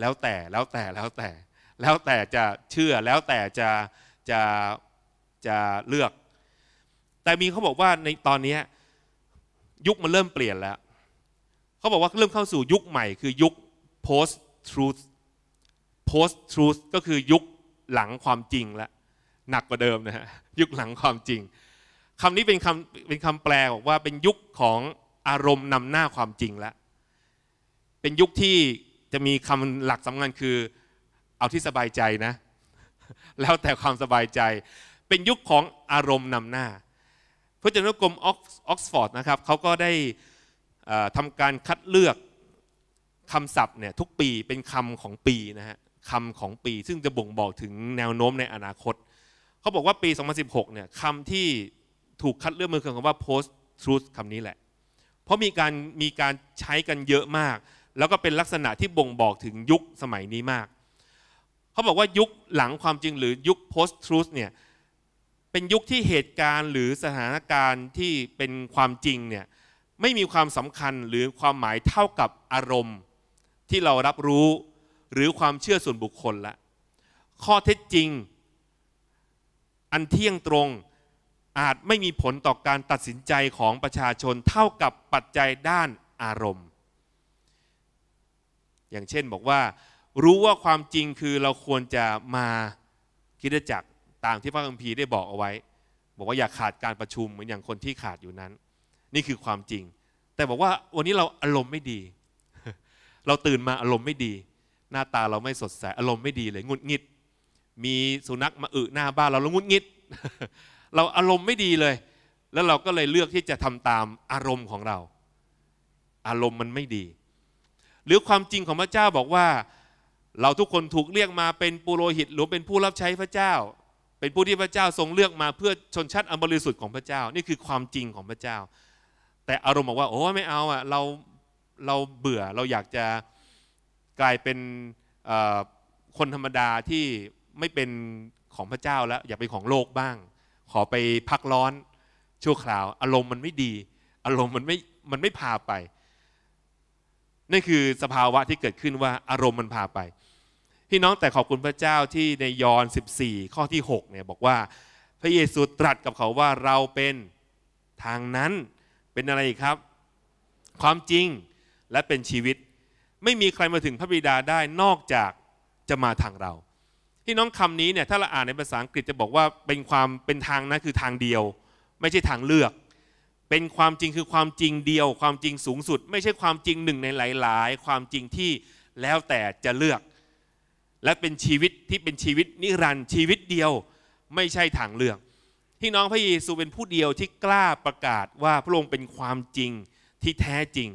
แล้วแต่แล้วแต่แล้วแต่แล้วแต่จะเชื่อแล้วแต่จะจะจะเลือก แต่มีเขาบอกว่าในตอนนี้ยุคมันเริ่มเปลี่ยนแล้วเขาบอกว่าเริ่มเข้าสู่ยุคใหม่คือยุค post truth post truth ก็คือยุคหลังความจริงแล้วหนักกว่าเดิมนะฮะยุคหลังความจริงคำนี้เป็นคำเป็นคำแปลบอกว่าเป็นยุคของอารมณ์นำหน้าความจริงแล้วเป็นยุคที่จะมีคำหลักสำคัญคือเอาที่สบายใจนะ แล้วแต่ความสบายใจเป็นยุคของอารมณ์นำหน้าพจนานุกรมออกซฟอร์ดนะครับเขาก็ได้ทำการคัดเลือกคำศัพท์เนี่ยทุกปีเป็นคำของปีนะฮะคำของปี ซึ่งจะบ่งบอกถึงแนวโน้มในอนาคต เขาบอกว่าปี 2016 เนี่ยคำที่ถูกคัดเลือกมือคือคำว่า post truth คำนี้แหละ เพราะมีการมีการใช้กันเยอะมากแล้วก็เป็นลักษณะที่บ่งบอกถึงยุคสมัยนี้มาก เขาบอกว่ายุคหลังความจริงหรือยุค post truth เนี่ยเป็นยุคที่เหตุการณ์หรือสถานการณ์ที่เป็นความจริงเนี่ยไม่มีความสำคัญหรือความหมายเท่ากับอารมณ์ ที่เรารับรู้หรือความเชื่อส่วนบุคคลละ ข้อเท็จจริง อันเที่ยงตรงอาจไม่มีผลต่อการตัดสินใจของประชาชนเท่ากับปัจจัยด้านอารมณ์อย่างเช่นบอกว่ารู้ว่าความจริงคือเราควรจะมาคิดจักตามที่พระคัมภีร์ได้บอกเอาไว้ บอกว่าอย่าขาดการประชุมเหมือนอย่างคนที่ขาดอยู่นั้น นี่คือความจริง แต่บอกว่าวันนี้เราอารมณ์ไม่ดี เราตื่นมาอารมณ์ไม่ดี หน้าตาเราไม่สดใสอารมณ์ไม่ดีเลย งุดงิด มีสุนัขมาอึหน้าบ้านเราเลางุดงิด เราอารมณ์ไม่ดีเลย แล้วเราก็เลยเลือกที่จะทำตามอารมณ์ของเรา อารมณ์มันไม่ดีหรือความจริงของพระเจ้าบอกว่าเราทุกคนถูกเรียกมาเป็นปุโรหิตหรือเป็นผู้รับใช้พระเจ้า เป็นผู้ที่พระเจ้าทรงเลือกมาเพื่อชนชาติอันบริสุทธิ์ของพระเจ้านี่คือความจริงของพระเจ้า แต่อารมณ์บอกว่าโอ้ไม่เอาอ่ะเราเราเบื่อเราอยากจะกลายเป็นคนธรรมดาที่ไม่เป็นของพระเจ้าแล้วอยากเป็นของโลกบ้าง ขอไปพักร้อนชั่วคราว อารมณ์มันไม่ดี อารมณ์มันไม่มันไม่พาไปนั่นคือสภาวะที่เกิดขึ้นว่าอารมณ์มันพาไป พี่น้องแต่ขอบคุณพระเจ้าที่ในยอห์น14 ข้อที่6เนี่ยบอกว่าพระเยซูตรัสกับเขาว่าเราเป็นทางนั้นเป็นอะไรครับ ความจริงและเป็นชีวิต ไม่มีใครมาถึงพระบิดาได้นอกจากจะมาทางเรา พี่น้องคำนี้เนี่ย ถ้าเราอ่านในภาษาอังกฤษจะบอกว่าเป็นความเป็นทางนะคือทางเดียว ไม่ใช่ทางเลือกเป็นความจริงคือความจริงเดียว ความจริงสูงสุด ไม่ใช่ความจริงหนึ่งในหลาย ๆ ความจริงที่แล้วแต่จะเลือก และเป็นชีวิตที่เป็นชีวิตนิรันดร์ชีวิตเดียวไม่ใช่ทางเลือกพี่น้องพระเยซูเป็นผู้เดียวที่กล้าประกาศว่าพระองค์เป็นความจริงที่แท้จริง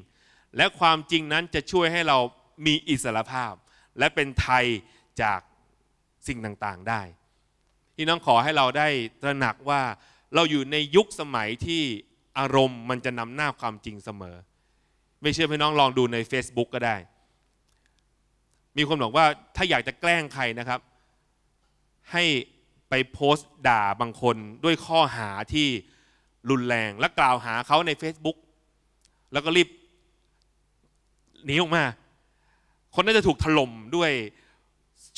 และความจริงนั้นจะช่วยให้เรามีอิสรภาพ และเป็นไทยจากสิ่งต่าง ๆ ได้พี่น้องขอให้เราได้ตระหนักว่าเราอยู่ในยุคสมัยที่อารมณ์มันจะนำหน้าความจริงเสมอ ไม่เชื่อพี่น้องลองดูใน Facebook ก็ได้ มีคนบอกว่าถ้าอยากจะแกล้งใครนะครับ ให้ไปโพสต์ด่าบางคนด้วยข้อหาที่รุนแรงและกล่าวหาเขาใน Facebook แล้วก็รีบหนีออกมา คนน่าจะถูกถล่มด้วย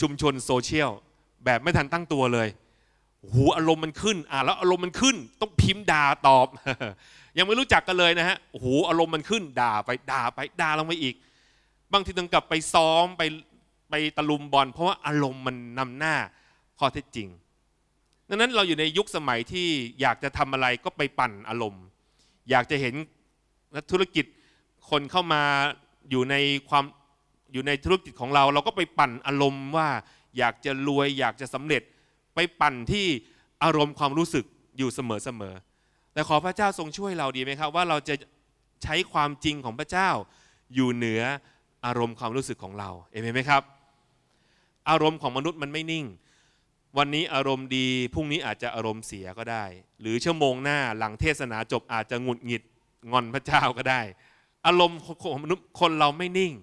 ชุมชนโซเชียล แบบไม่ทันตั้งตัวเลยหูอารมณ์มันขึ้นอ่าแล้วอารมณ์มันขึ้น ต้องพิมพ์ด่าตอบ ยังไม่รู้จักกันเลยนะฮะหูอารมณ์มันขึ้นด่าไปด่าไปด่าลงไปอีกบางทีต้องกลับไปซ้อมไปไปตะลุมบอลเพราะว่าอารมณ์มันนำหน้าข้อเท็จจริงดังนั้นเราอยู่ในยุคสมัยที่อยากจะทำอะไรก็ไปปั่นอารมณ์ อยากจะเห็นนักธุรกิจคนเข้ามาอยู่ในความอยู่ในธุรกิจของเรา เราก็ไปปั่นอารมณ์ว่า อยากจะรวยอยากจะสำเร็จไป ปั่นที่อารมณ์ความรู้สึกอยู่เสมอๆแต่ขอพระเจ้าทรงช่วยเราดีไหมครับ ว่าเราจะใช้ความจริงของพระเจ้าอยู่เหนืออารมณ์ความรู้สึกของเรา เอเมนไหมครับ อารมณ์ของมนุษย์มันไม่นิ่ง วันนี้อารมณ์ดี พรุ่งนี้อาจจะอารมณ์เสียก็ได้ หรือชั่วโมงหน้าหลังเทศนาจบอาจจะหงุดหงิดงอนพระเจ้าก็ได้ อารมณ์ของมนุษย์คนเราไม่นิ่ง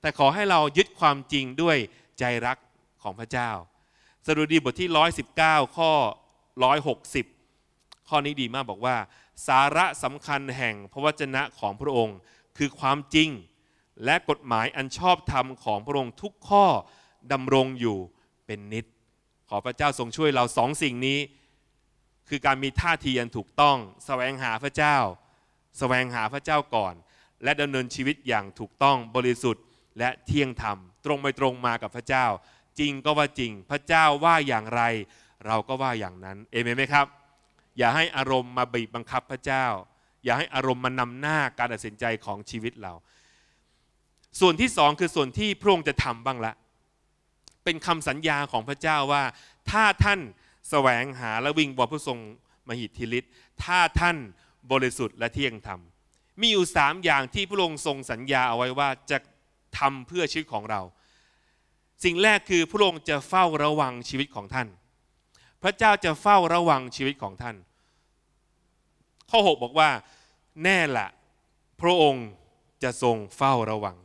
แต่ขอให้เรายึดความจริงด้วยใจรักของพระเจ้าสดุดีบทที่ 119 ข้อ 160 ข้อนี้ดีมากบอกว่าสาระสำคัญแห่งพระวจนะของพระองค์คือความจริง และกฎหมายอันชอบธรรมของพระองค์ทุกข้อดำรงอยู่เป็นนิด ขอพระเจ้าทรงช่วยเราสองสิ่งนี้ คือการมีท่าทีอันถูกต้องสแสวงหาพระเจ้าสแสวงหาพระเจ้าก่อน และดำเนินชีวิตอย่างถูกต้องบริสุทธิ์และเที่ยงธรรมตรงไปตรงมากับพระเจ้าจริงก็ว่าจริงพระเจ้าว่าอย่างไรเราก็ว่าอย่างนั้นเอเมนไหมครับ อย่าให้อารมณ์มาบีบบังคับพระเจ้า อย่าให้อารมณ์มานำหน้าการตัดสินใจของชีวิตเรา ส่วนที่สองคือส่วนที่พระองค์จะทำบ้างละเป็นคำสัญญาของพระเจ้าว่าถ้าท่านแสวงหาและวิ่งบอพระทรงมหิทธิฤทธิ์ถ้าท่านบริสุทธิ์และเที่ยงธรรม มีอยู่สามอย่างที่พระองค์ทรงสัญญาเอาไว้ว่าจะทำเพื่อชีวิตของเราสิ่งแรกคือพระองค์จะเฝ้าระวังชีวิตของท่าน พระเจ้าจะเฝ้าระวังชีวิตของท่าน ข้อ 6 บอกว่าแน่ละพระองค์จะทรงเฝ้าระวัง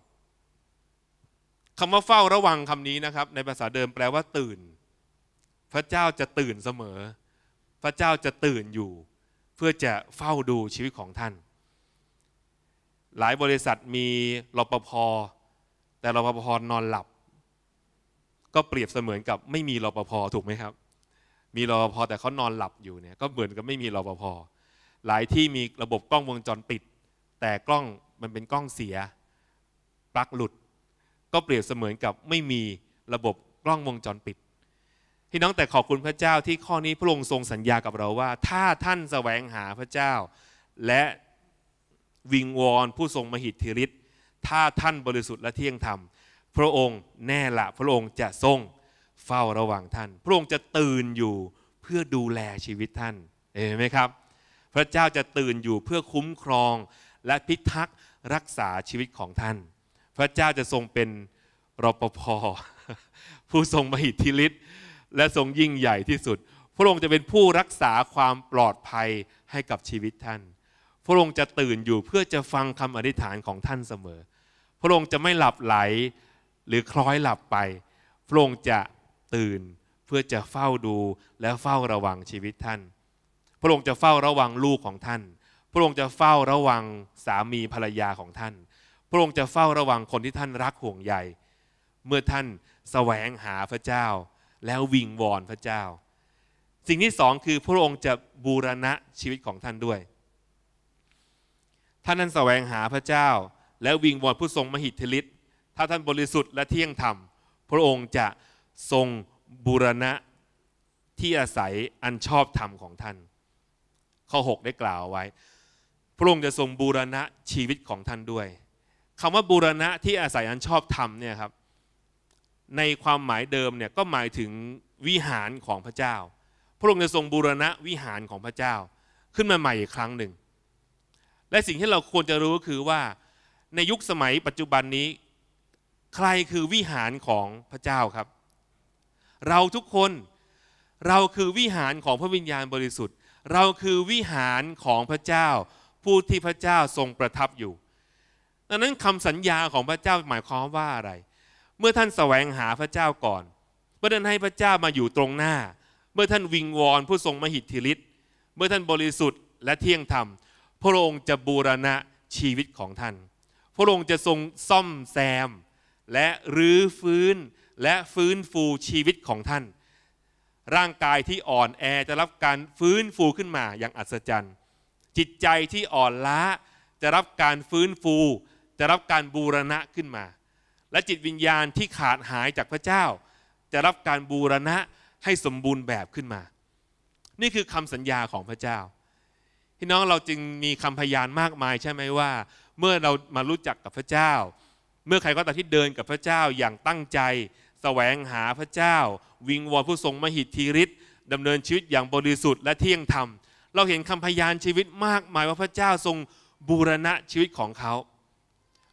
คำว่าเฝ้าระวังคำนี้นะครับ ในภาษาเดิมแปลว่าตื่น พระเจ้าจะตื่นเสมอ พระเจ้าจะตื่นอยู่ เพื่อจะเฝ้าดูชีวิตของท่าน หลายบริษัทมีรปภแต่รปภนอนหลับก็เปรียบเสมือนกับไม่มีรปภถูกไหมครับ มีรปภแต่เขานอนหลับอยู่เนี่ยก็เหมือนกับไม่มีรปภหลายที่มีระบบกล้องวงจรปิด แต่กล้องมันเป็นกล้องเสียปลั๊กหลุดก็เปรียบเสมือนกับไม่มีระบบกล้องวงจรปิดพี่น้องแต่ขอบคุณพระเจ้าที่ข้อนี้พระองค์ทรงสัญญากับเราว่า ถ้าท่านแสวงหาพระเจ้า และวิงวอนผู้ทรงมหิทธิฤทธิ์ถ้าท่านบริสุทธิ์และเที่ยงธรรมพระองค์แน่ละพระองค์จะทรงเฝ้าระวังท่าน พระองค์จะตื่นอยู่เพื่อดูแลชีวิตท่านเห็นไหมครับ พระเจ้าจะตื่นอยู่เพื่อคุ้มครองและพิทักษ์รักษาชีวิตของท่าน พระเจ้าจะทรงเป็นรปภผู้ทรงมหิทธิฤทธิ์และทรงยิ่งใหญ่ที่สุด พระองค์จะเป็นผู้รักษาความปลอดภัยให้กับชีวิตท่าน พระองค์จะตื่นอยู่เพื่อจะฟังคำอธิษฐานของท่านเสมอ พระองค์จะไม่หลับไหลหรือคล้อยหลับไป พระองค์จะตื่นเพื่อจะเฝ้าดูและเฝ้าระวังชีวิตท่าน พระองค์จะเฝ้าระวังลูกของท่าน พระองค์จะเฝ้าระวังสามีภรรยาของท่าน พระองค์จะเฝ้าระวังคนที่ท่านรักห่วงใยเมื่อท่านแสวงหาพระเจ้าแล้ววิงวอนพระเจ้า สิ่งที่สองคือพระองค์จะบูรณะชีวิตของท่านด้วย ท่านนั้นแสวงหาพระเจ้าและวิงวอนผู้ทรงมหิทธิฤทธิถ้าท่านบริสุทธิ์และเที่ยงธรรม พระองค์จะทรงบูรณะที่อาศัยอันชอบธรรมของท่านข้อ6ได้กล่าวไว้ พระองค์จะทรงบูรณะชีวิตของท่านด้วยคำว่าบูรณะที่อาศัยอันชอบธรรมเนี่ยครับในความหมายเดิมเนี่ยก็หมายถึงวิหารของพระเจ้า พระองค์จะทรงบูรณะวิหารของพระเจ้าขึ้นมาใหม่อีกครั้งหนึ่งและสิ่งที่เราควรจะรู้ก็คือว่าในยุคสมัยปัจจุบันนี้ใครคือวิหารของพระเจ้าครับ เราทุกคนเราคือวิหารของพระวิญญาณบริสุทธิ์ เราคือวิหารของพระเจ้า ผู้ที่พระเจ้าทรงประทับอยู่ ดังนั้นคำสัญญาของพระเจ้าหมายความว่าอะไร เมื่อท่านแสวงหาพระเจ้าก่อน เมื่อท่านให้พระเจ้ามาอยู่ตรงหน้า เมื่อท่านวิงวอนผู้ทรงมหิทธิฤทธิ์ เมื่อท่านบริสุทธิ์และเที่ยงธรรม พระองค์จะบูรณะชีวิตของท่าน พระองค์จะทรงซ่อมแซมและรื้อฟื้นและฟื้นฟูชีวิตของท่าน ร่างกายที่อ่อนแอจะรับการฟื้นฟูขึ้นมาอย่างอัศจรรย์จิตใจที่อ่อนล้า จะรับการฟื้นฟู จะรับการบูรณะขึ้นมา และจิตวิญญาณที่ขาดหายจากพระเจ้า จะรับการบูรณะให้สมบูรณ์แบบขึ้นมา นี่คือคำสัญญาของพระเจ้าพี่น้องเราจึงมีคำพยานมากมายใช่ไหมว่า เมื่อเรามารู้จักกับพระเจ้าเมื่อใครก็ตามที่เดินกับพระเจ้าอย่างตั้งใจ แสวงหาพระเจ้า วิงวอนผู้ทรงมหิทธิฤทธิ์ดำเนินชีวิตอย่างบริสุทธิ์และเที่ยงธรรมเราเห็นคำพยานชีวิตมากมายว่าพระเจ้าทรงบูรณะชีวิตของเขา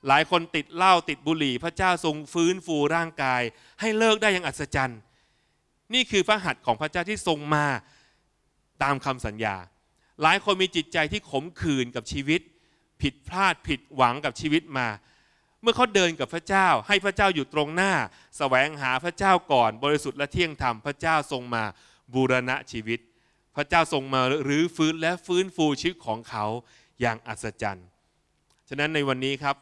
หลายคนติดเหล้าติดบุหรี่พระเจ้าทรง ฟื้นฟูร่างกาย ให้เลิกได้อย่างอัศจรรย์ นี่คือพระหัตถ์ของพระเจ้าที่ทรงมาตามคำสัญญา หลายคนมีจิตใจที่ขมขื่นกับชีวิต ผิดพลาดผิดหวังกับชีวิตมาเมื่อเขาเดินกับพระเจ้าให้พระเจ้าอยู่ตรงหน้าสแสวงหาพระเจ้าก่อน บริสุทธิ์และเที่ยงธรรมพระเจ้าทรงมาบูรณะชีวิต พระเจ้าทรงมารื้อฟื้นและฟื้นฟูชีวิตของเขาอย่างอัศจรรย์ ฉะนั้นในวันนี้ครับ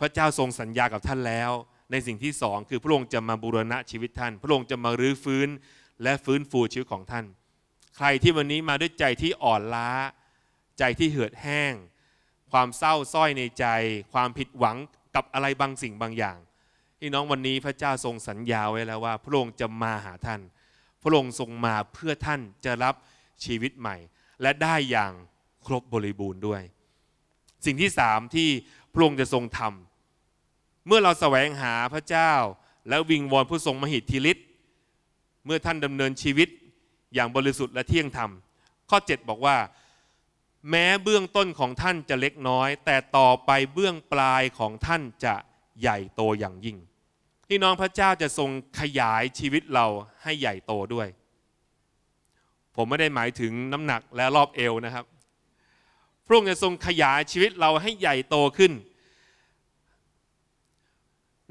พระเจ้าทรงสัญญากับท่านแล้ว ในสิ่งที่สองคือพระองค์จะมาบูรณะชีวิตท่าน พระองค์จะมารื้อฟื้นและฟื้นฟูชีวิตของท่าน ใครที่วันนี้มาด้วยใจที่อ่อนล้า ใจที่เหือดแห้ง ความเศร้าส้อยในใจความผิดหวังกับอะไรบางสิ่งบางอย่างพี่น้องวันนี้พระเจ้าทรงสัญญาไว้แล้วว่าพระองค์จะ มาหาท่าน พระองค์ทรงมาเพื่อท่านจะรับชีวิตใหม่ และได้อย่างครบบริบูรณ์ด้วย สิ่งที่สามที่พระองค์จะทรงทำเมื่อเราแสวงหาพระเจ้าและวิงวอนผู้ทรงมหิทธิฤทธิ์เมื่อท่านดำเนินชีวิตอย่างบริสุทธิ์และเที่ยงธรรม ข้อ7บอกว่าแม้เบื้องต้นของท่านจะเล็กน้อย แต่ต่อไปเบื้องปลายของท่านจะใหญ่โตอย่างยิ่งพี่น้องพระเจ้าจะทรงขยายชีวิตเราให้ใหญ่โตด้วย ผมไม่ได้หมายถึงน้ำหนักและรอบเอวนะครับ พระองค์จะทรงขยายชีวิตเราให้ใหญ่โตขึ้น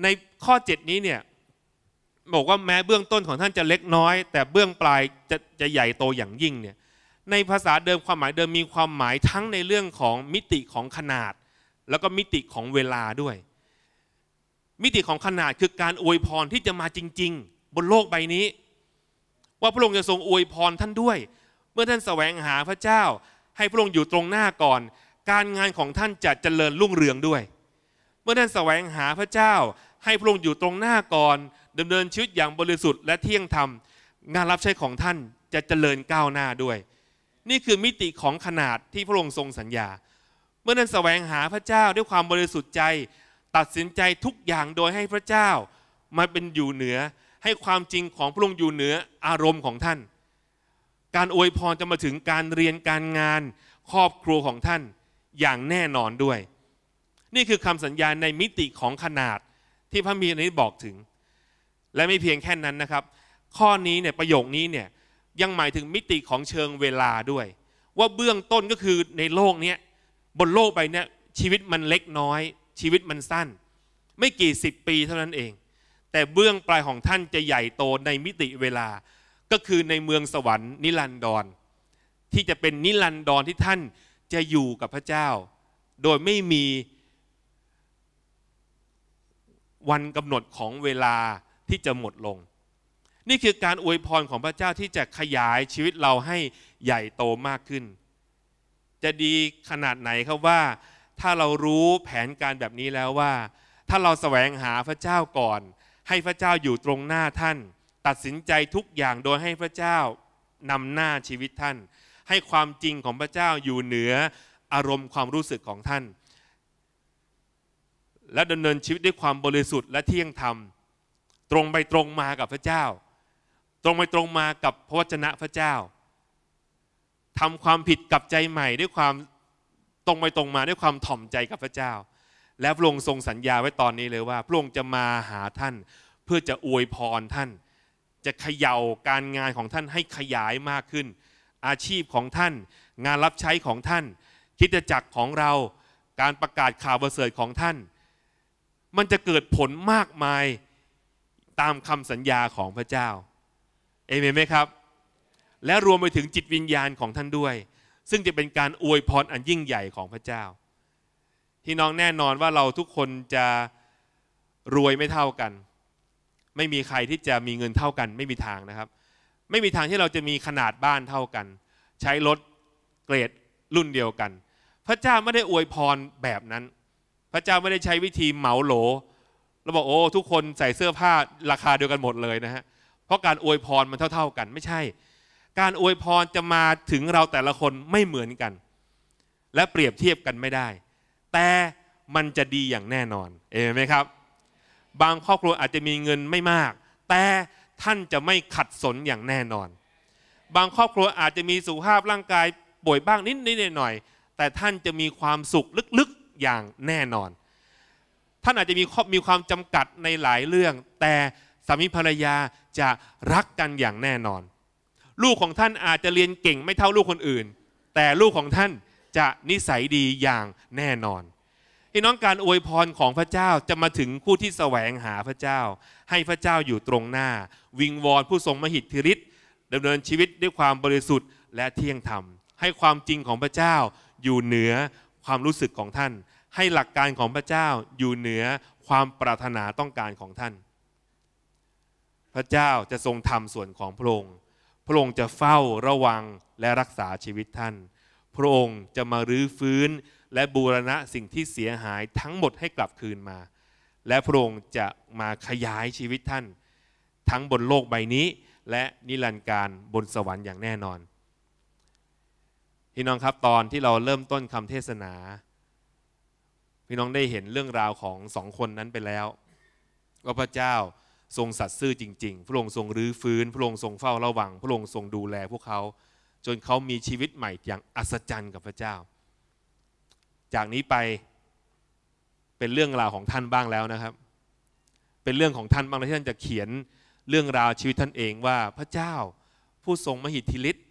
ในข้อ 7 นี้เนี่ยบอกว่าแม้เบื้องต้นของท่านจะเล็กน้อย แต่เบื้องปลายจะจะใหญ่โตอย่างยิ่งเนี่ยในภาษาเดิมความหมายเดิมมีความหมายทั้งในเรื่องของมิติของขนาด แล้วก็มิติของเวลาด้วย มิติของขนาดคือการอวยพรที่จะมาจริงๆบนโลกใบนี้ ว่าพระองค์จะทรงอวยพรท่านด้วย เมื่อท่านแสวงหาพระเจ้า ให้พระองค์อยู่ตรงหน้าก่อน การงานของท่านจะเจริญรุ่งเรืองด้วย เมื่อท่านแสวงหาพระเจ้าให้พระองค์อยู่ตรงหน้าก่อน ดำเนินชีวิตอย่างบริสุทธิ์และเที่ยงธรรมงานรับใช้ของท่านจะเจริญก้าวหน้าด้วยนี่คือมิติของขนาดที่พระองค์ทรงสัญญา เมื่อนั้นแสวงหาพระเจ้าด้วยความบริสุทธิ์ใจ ตัดสินใจทุกอย่างโดยให้พระเจ้า มาเป็นอยู่เหนือให้ความจริงของพระองค์อยู่เหนืออารมณ์ของท่าน การอวยพรจะมาถึงการเรียนการงานครอบครัวของท่านอย่างแน่นอนด้วย นี่คือคำสัญญาในมิติของขนาดที่พระมีนี้บอกถึง และไม่เพียงแค่นั้นนะครับ ข้อนี้เนี่ยประโยคนี้เนี่ยยังหมายถึงมิติของเชิงเวลาด้วย ว่าเบื้องต้นก็คือในโลกนี้บนโลกไปเนี่ยชีวิตมันเล็กน้อยชีวิตมันสั้น ไม่กี่สิบปีเท่านั้นเอง แต่เบื้องปลายของท่านจะใหญ่โตในมิติเวลาก็คือในเมืองสวรรค์นิรันดร ที่จะเป็นนิรันดรที่ท่านจะอยู่กับพระเจ้า โดยไม่มีวันกำหนดของเวลาที่จะหมดลงนี่คือการอวยพรของพระเจ้าที่จะขยายชีวิตเราให้ใหญ่โตมากขึ้น จะดีขนาดไหนครับว่าถ้าเรารู้แผนการแบบนี้แล้วว่า ถ้าเราแสวงหาพระเจ้าก่อนให้พระเจ้าอยู่ตรงหน้าท่าน ตัดสินใจทุกอย่างโดยให้พระเจ้านำหน้าชีวิตท่าน ให้ความจริงของพระเจ้าอยู่เหนืออารมณ์ความรู้สึกของท่าน และดำเนินชีวิตด้วยความบริสุทธิ์และเที่ยงธรรม ตรงไปตรงมากับพระเจ้าตรงไปตรงมากับพระวจนะพระเจ้า ทำความผิดกับใจใหม่ด้วยความตรงไปตรงมาด้วยความถ่อมใจกับพระเจ้า และพระองค์ทรงสัญญาไว้ตอนนี้เลยว่า พระองค์จะมาหาท่านเพื่อจะอวยพรท่าน จะเขย่าการงานของท่านให้ขยายมากขึ้น อาชีพของท่าน งานรับใช้ของท่าน คิดจักรของเราการประกาศข่าวประเสริฐของท่าน มันจะเกิดผลมากมายตามคำสัญญาของพระเจ้าเอเมนไหมครับ และรวมไปถึงจิตวิญญาณของท่านด้วย ซึ่งจะเป็นการอวยพรอันยิ่งใหญ่ของพระเจ้า ที่น้องแน่นอนว่าเราทุกคนจะรวยไม่เท่ากัน ไม่มีใครที่จะมีเงินเท่ากัน ไม่มีทางนะครับ ไม่มีทางที่เราจะมีขนาดบ้านเท่ากัน ใช้รถ เกรดรุ่นเดียวกัน พระเจ้าไม่ได้อวยพรแบบนั้น พระเจ้าไม่ได้ใช้วิธีเหมาโหลแล้วบอก โอ้ทุกคนใส่เสื้อผ้าราคาเดียวกันหมดเลยนะฮะเพราะการอวยพรมันเท่าๆกันไม่ใช่ การอวยพรจะมาถึงเราแต่ละคนไม่เหมือนกัน และเปรียบเทียบกันไม่ได้ แต่มันจะดีอย่างแน่นอนเอไหมครับ บางครอบครัวอาจจะมีเงินไม่มาก แต่ท่านจะไม่ขัดสนอย่างแน่นอน บางครอบครัวอาจจะมีสุขภาพร่างกาย ป่วยบ้างนิดๆหน่อยๆแต่ท่านจะมีความสุขลึกๆอย่างแน่นอน ท่านอาจจะมีมีความจำกัดในหลายเรื่อง แต่สามีภรรยาจะรักกันอย่างแน่นอน ลูกของท่านอาจจะเรียนเก่งไม่เท่าลูกคนอื่น แต่ลูกของท่านจะนิสัยดีอย่างแน่นอนพี่น้องการอวยพรของพระเจ้าจะมาถึงผู้ที่แสวงหาพระเจ้า ให้พระเจ้าอยู่ตรงหน้า วิงวอนผู้ทรงมหิทธิฤทธิ์ดำเนินชีวิตด้วยความบริสุทธิ์และเที่ยงธรรม ให้ความจริงของพระเจ้า อยู่เหนือความรู้สึกของท่าน ให้หลักการของพระเจ้าอยู่เหนือความปรารถนาต้องการของท่านพระเจ้าจะทรงทำส่วนของพระองค์ พระองค์จะเฝ้าระวังและรักษาชีวิตท่าน พระองค์จะมารื้อฟื้นและบูรณะสิ่งที่เสียหายทั้งหมดให้กลับคืนมา และพระองค์จะมาขยายชีวิตท่าน ทั้งบนโลกใบนี้ และนิรันดร์การบนสวรรค์อย่างแน่นอน พี่น้องครับตอนที่เราเริ่มต้นคำเทศนา พี่น้องได้เห็นเรื่องราวของสองคนนั้นไปแล้วว่าพระเจ้าทรงสัตย์ซื่อจริงๆ พระองค์ทรงรื้อฟื้น พระองค์ทรงเฝ้าระวัง พระองค์ทรงดูแล พวกเขาจนเขามีชีวิตใหม่อย่างอัศจรรย์กับพระเจ้า จากนี้ไปเป็นเรื่องราวของท่านบ้างแล้วนะครับ เป็นเรื่องของท่านบ้างแล้วที่ท่านจะเขียนเรื่องราวชีวิตท่านเองว่าพระเจ้า ผู้ทรงมหิทธิฤทธิ์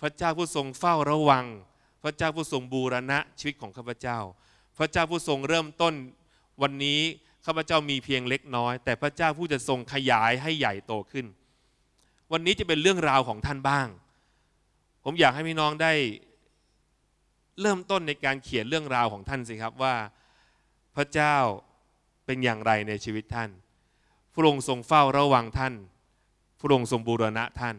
พระเจ้าผู้ทรงเฝ้าระวัง พระเจ้าผู้ทรงบูรณะชีวิตของข้าพเจ้า พระเจ้าผู้ทรงเริ่มต้นวันนี้ข้าพเจ้ามีเพียงเล็กน้อย แต่พระเจ้าผู้จะทรงขยายให้ใหญ่โตขึ้น วันนี้จะเป็นเรื่องราวของท่านบ้าง ผมอยากให้พี่น้องได้ เริ่มต้นในการเขียนเรื่องราวของท่านสิครับว่า พระเจ้าเป็นอย่างไรในชีวิตท่านพระองค์ทรงเฝ้าระวังท่านพระองค์ทรงบูรณะท่าน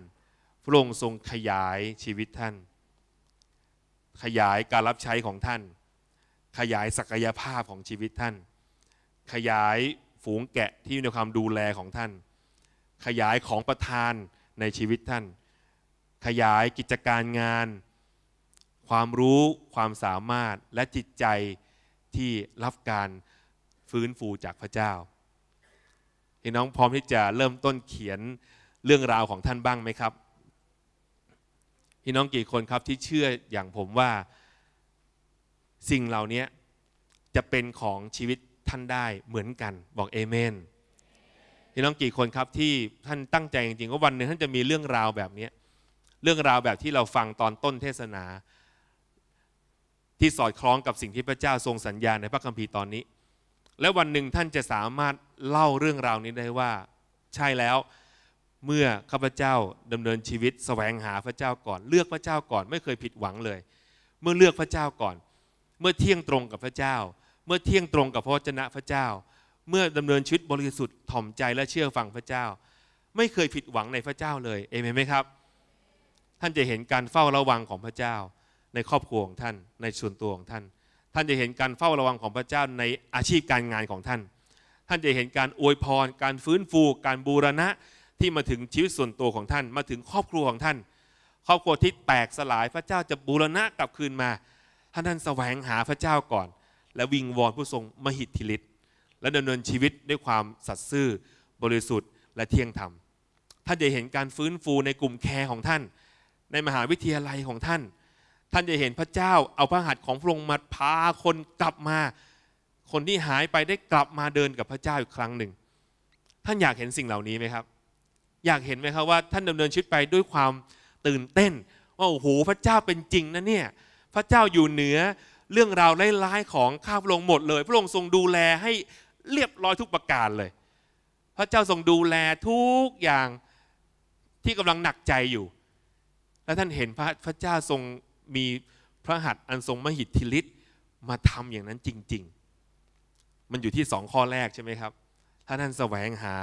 พระองค์ทรงขยายชีวิตท่าน ขยายการรับใช้ของท่าน ขยายศักยภาพของชีวิตท่านขยายฝูงแกะที่อยู่ในความดูแลของท่าน ขยายของประทานในชีวิตท่าน ขยายกิจการงาน ความรู้ ความสามารถ และจิตใจที่รับการฟื้นฟูจากพระเจ้าพี่น้องพร้อมที่จะเริ่มต้นเขียนเรื่องราวของท่านบ้างไหมครับพี่น้องกี่คนครับที่เชื่ออย่างผมว่า สิ่งเหล่านี้จะเป็นของชีวิตท่านได้เหมือนกันบอกเอเมนพี่น้องกี่คนครับที่ท่านตั้งใจจริงๆว่าวันหนึ่งท่านจะมีเรื่องราวแบบนี้ เรื่องราวแบบที่เราฟังตอนต้นเทศนา ที่สอดคล้องกับสิ่งที่พระเจ้าทรงสัญญา ในพระคัมภีร์ตอนนี้ และวันหนึ่งท่านจะสามารถเล่าเรื่องราวนี้ได้ว่า ใช่แล้วเมื่อข้าพเจ้าดำเนินชีวิตสแสวงหาพระเจ้าก่อน เลือกพระเจ้าก่อนไม่เคยผิดหวังเลย เมื่อเลือกพระเจ้าก่อน เมื่อเที่ยงตรงกับพระเจ้าเมื่อเที่ยงตรงกับพระวจนะพระเจ้า เมื่อดำเนินชีวิตบริสุทธิ์ถ่อมใจและเชื่อฟังพระเจ้า ไม่เคยผิดหวังในพระเจ้าเลย เอเมนไหมครับ ท่านจะเห็นการเฝ้าระวังของพระเจ้า ในครอบครัวของท่านในส่วนตัวของท่าน ท่านจะเห็นการเฝ้าระวังของพระเจ้าในอาชีพการงานของท่าน ท่านจะเห็นการอวยพร การฟื้นฟู การบูรณะที่มาถึงชีวิตส่วนตัวของท่านมาถึงครอบครัวของท่านครอบครัวที่แตกสลายพระเจ้าจะบูรณะกลับคืนมา ท่านท่านแสวงหาพระเจ้าก่อนและวิงวอนผู้ทรงมหิทธิฤทธิ์และดำเนินชีวิตด้วยความสัตย์ซื่อบริสุทธิ์และเที่ยงธรรมท่านจะเห็นการฟื้นฟูในกลุ่มแคร์ของท่าน ในมหาวิทยาลัยของท่าน ท่านจะเห็นพระเจ้าเอาพระหัตถ์ของพระองค์มาพาคนกลับมา คนที่หายไปได้กลับมาเดินกับพระเจ้าอีกครั้งหนึ่ง ท่านอยากเห็นสิ่งเหล่านี้ไหมครับ อยากเห็นไหมครับว่าท่านดำเนินชีวิตไปด้วยความตื่นเต้น ว่าโอ้โหพระเจ้าเป็นจริงนะเนี่ยพระเจ้าอยู่เหนือเรื่องราวร้ายๆของข้าพระองค์หมดเลย พระองค์ทรงดูแลให้เรียบร้อยทุกประการเลย พระเจ้าทรงดูแลทุกอย่างที่กำลังหนักใจอยู่ และท่านเห็นพระพระเจ้าทรงมีพระหัตถ์อันทรงมหิทธิฤทธิ์มาทำอย่างนั้นจริงๆ มันอยู่ที่สองข้อแรกใช่ไหมครับถ้าท่านแสวงหา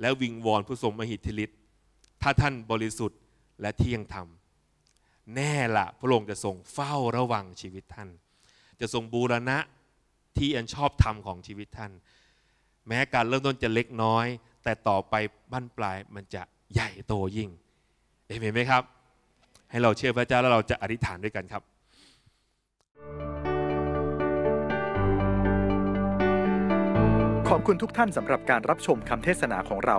และวิงวอนผู้ทรงมหิทธิฤทธิ์ถ้าท่านบริสุทธิ์และเที่ยงธรรมแน่ละพระองค์จะทรงเฝ้าระวังชีวิตท่าน จะทรงบูรณะที่อันชอบธรรมของชีวิตท่าน แม้การเริ่มต้นจะเล็กน้อย แต่ต่อไปบั้นปลายมันจะใหญ่โตยิ่งเห็นไหมครับ ให้เราเชื่อพระเจ้าแล้วเราจะอธิษฐานด้วยกันครับ ขอบคุณทุกท่านสำหรับการรับชมคำเทศนาของเรา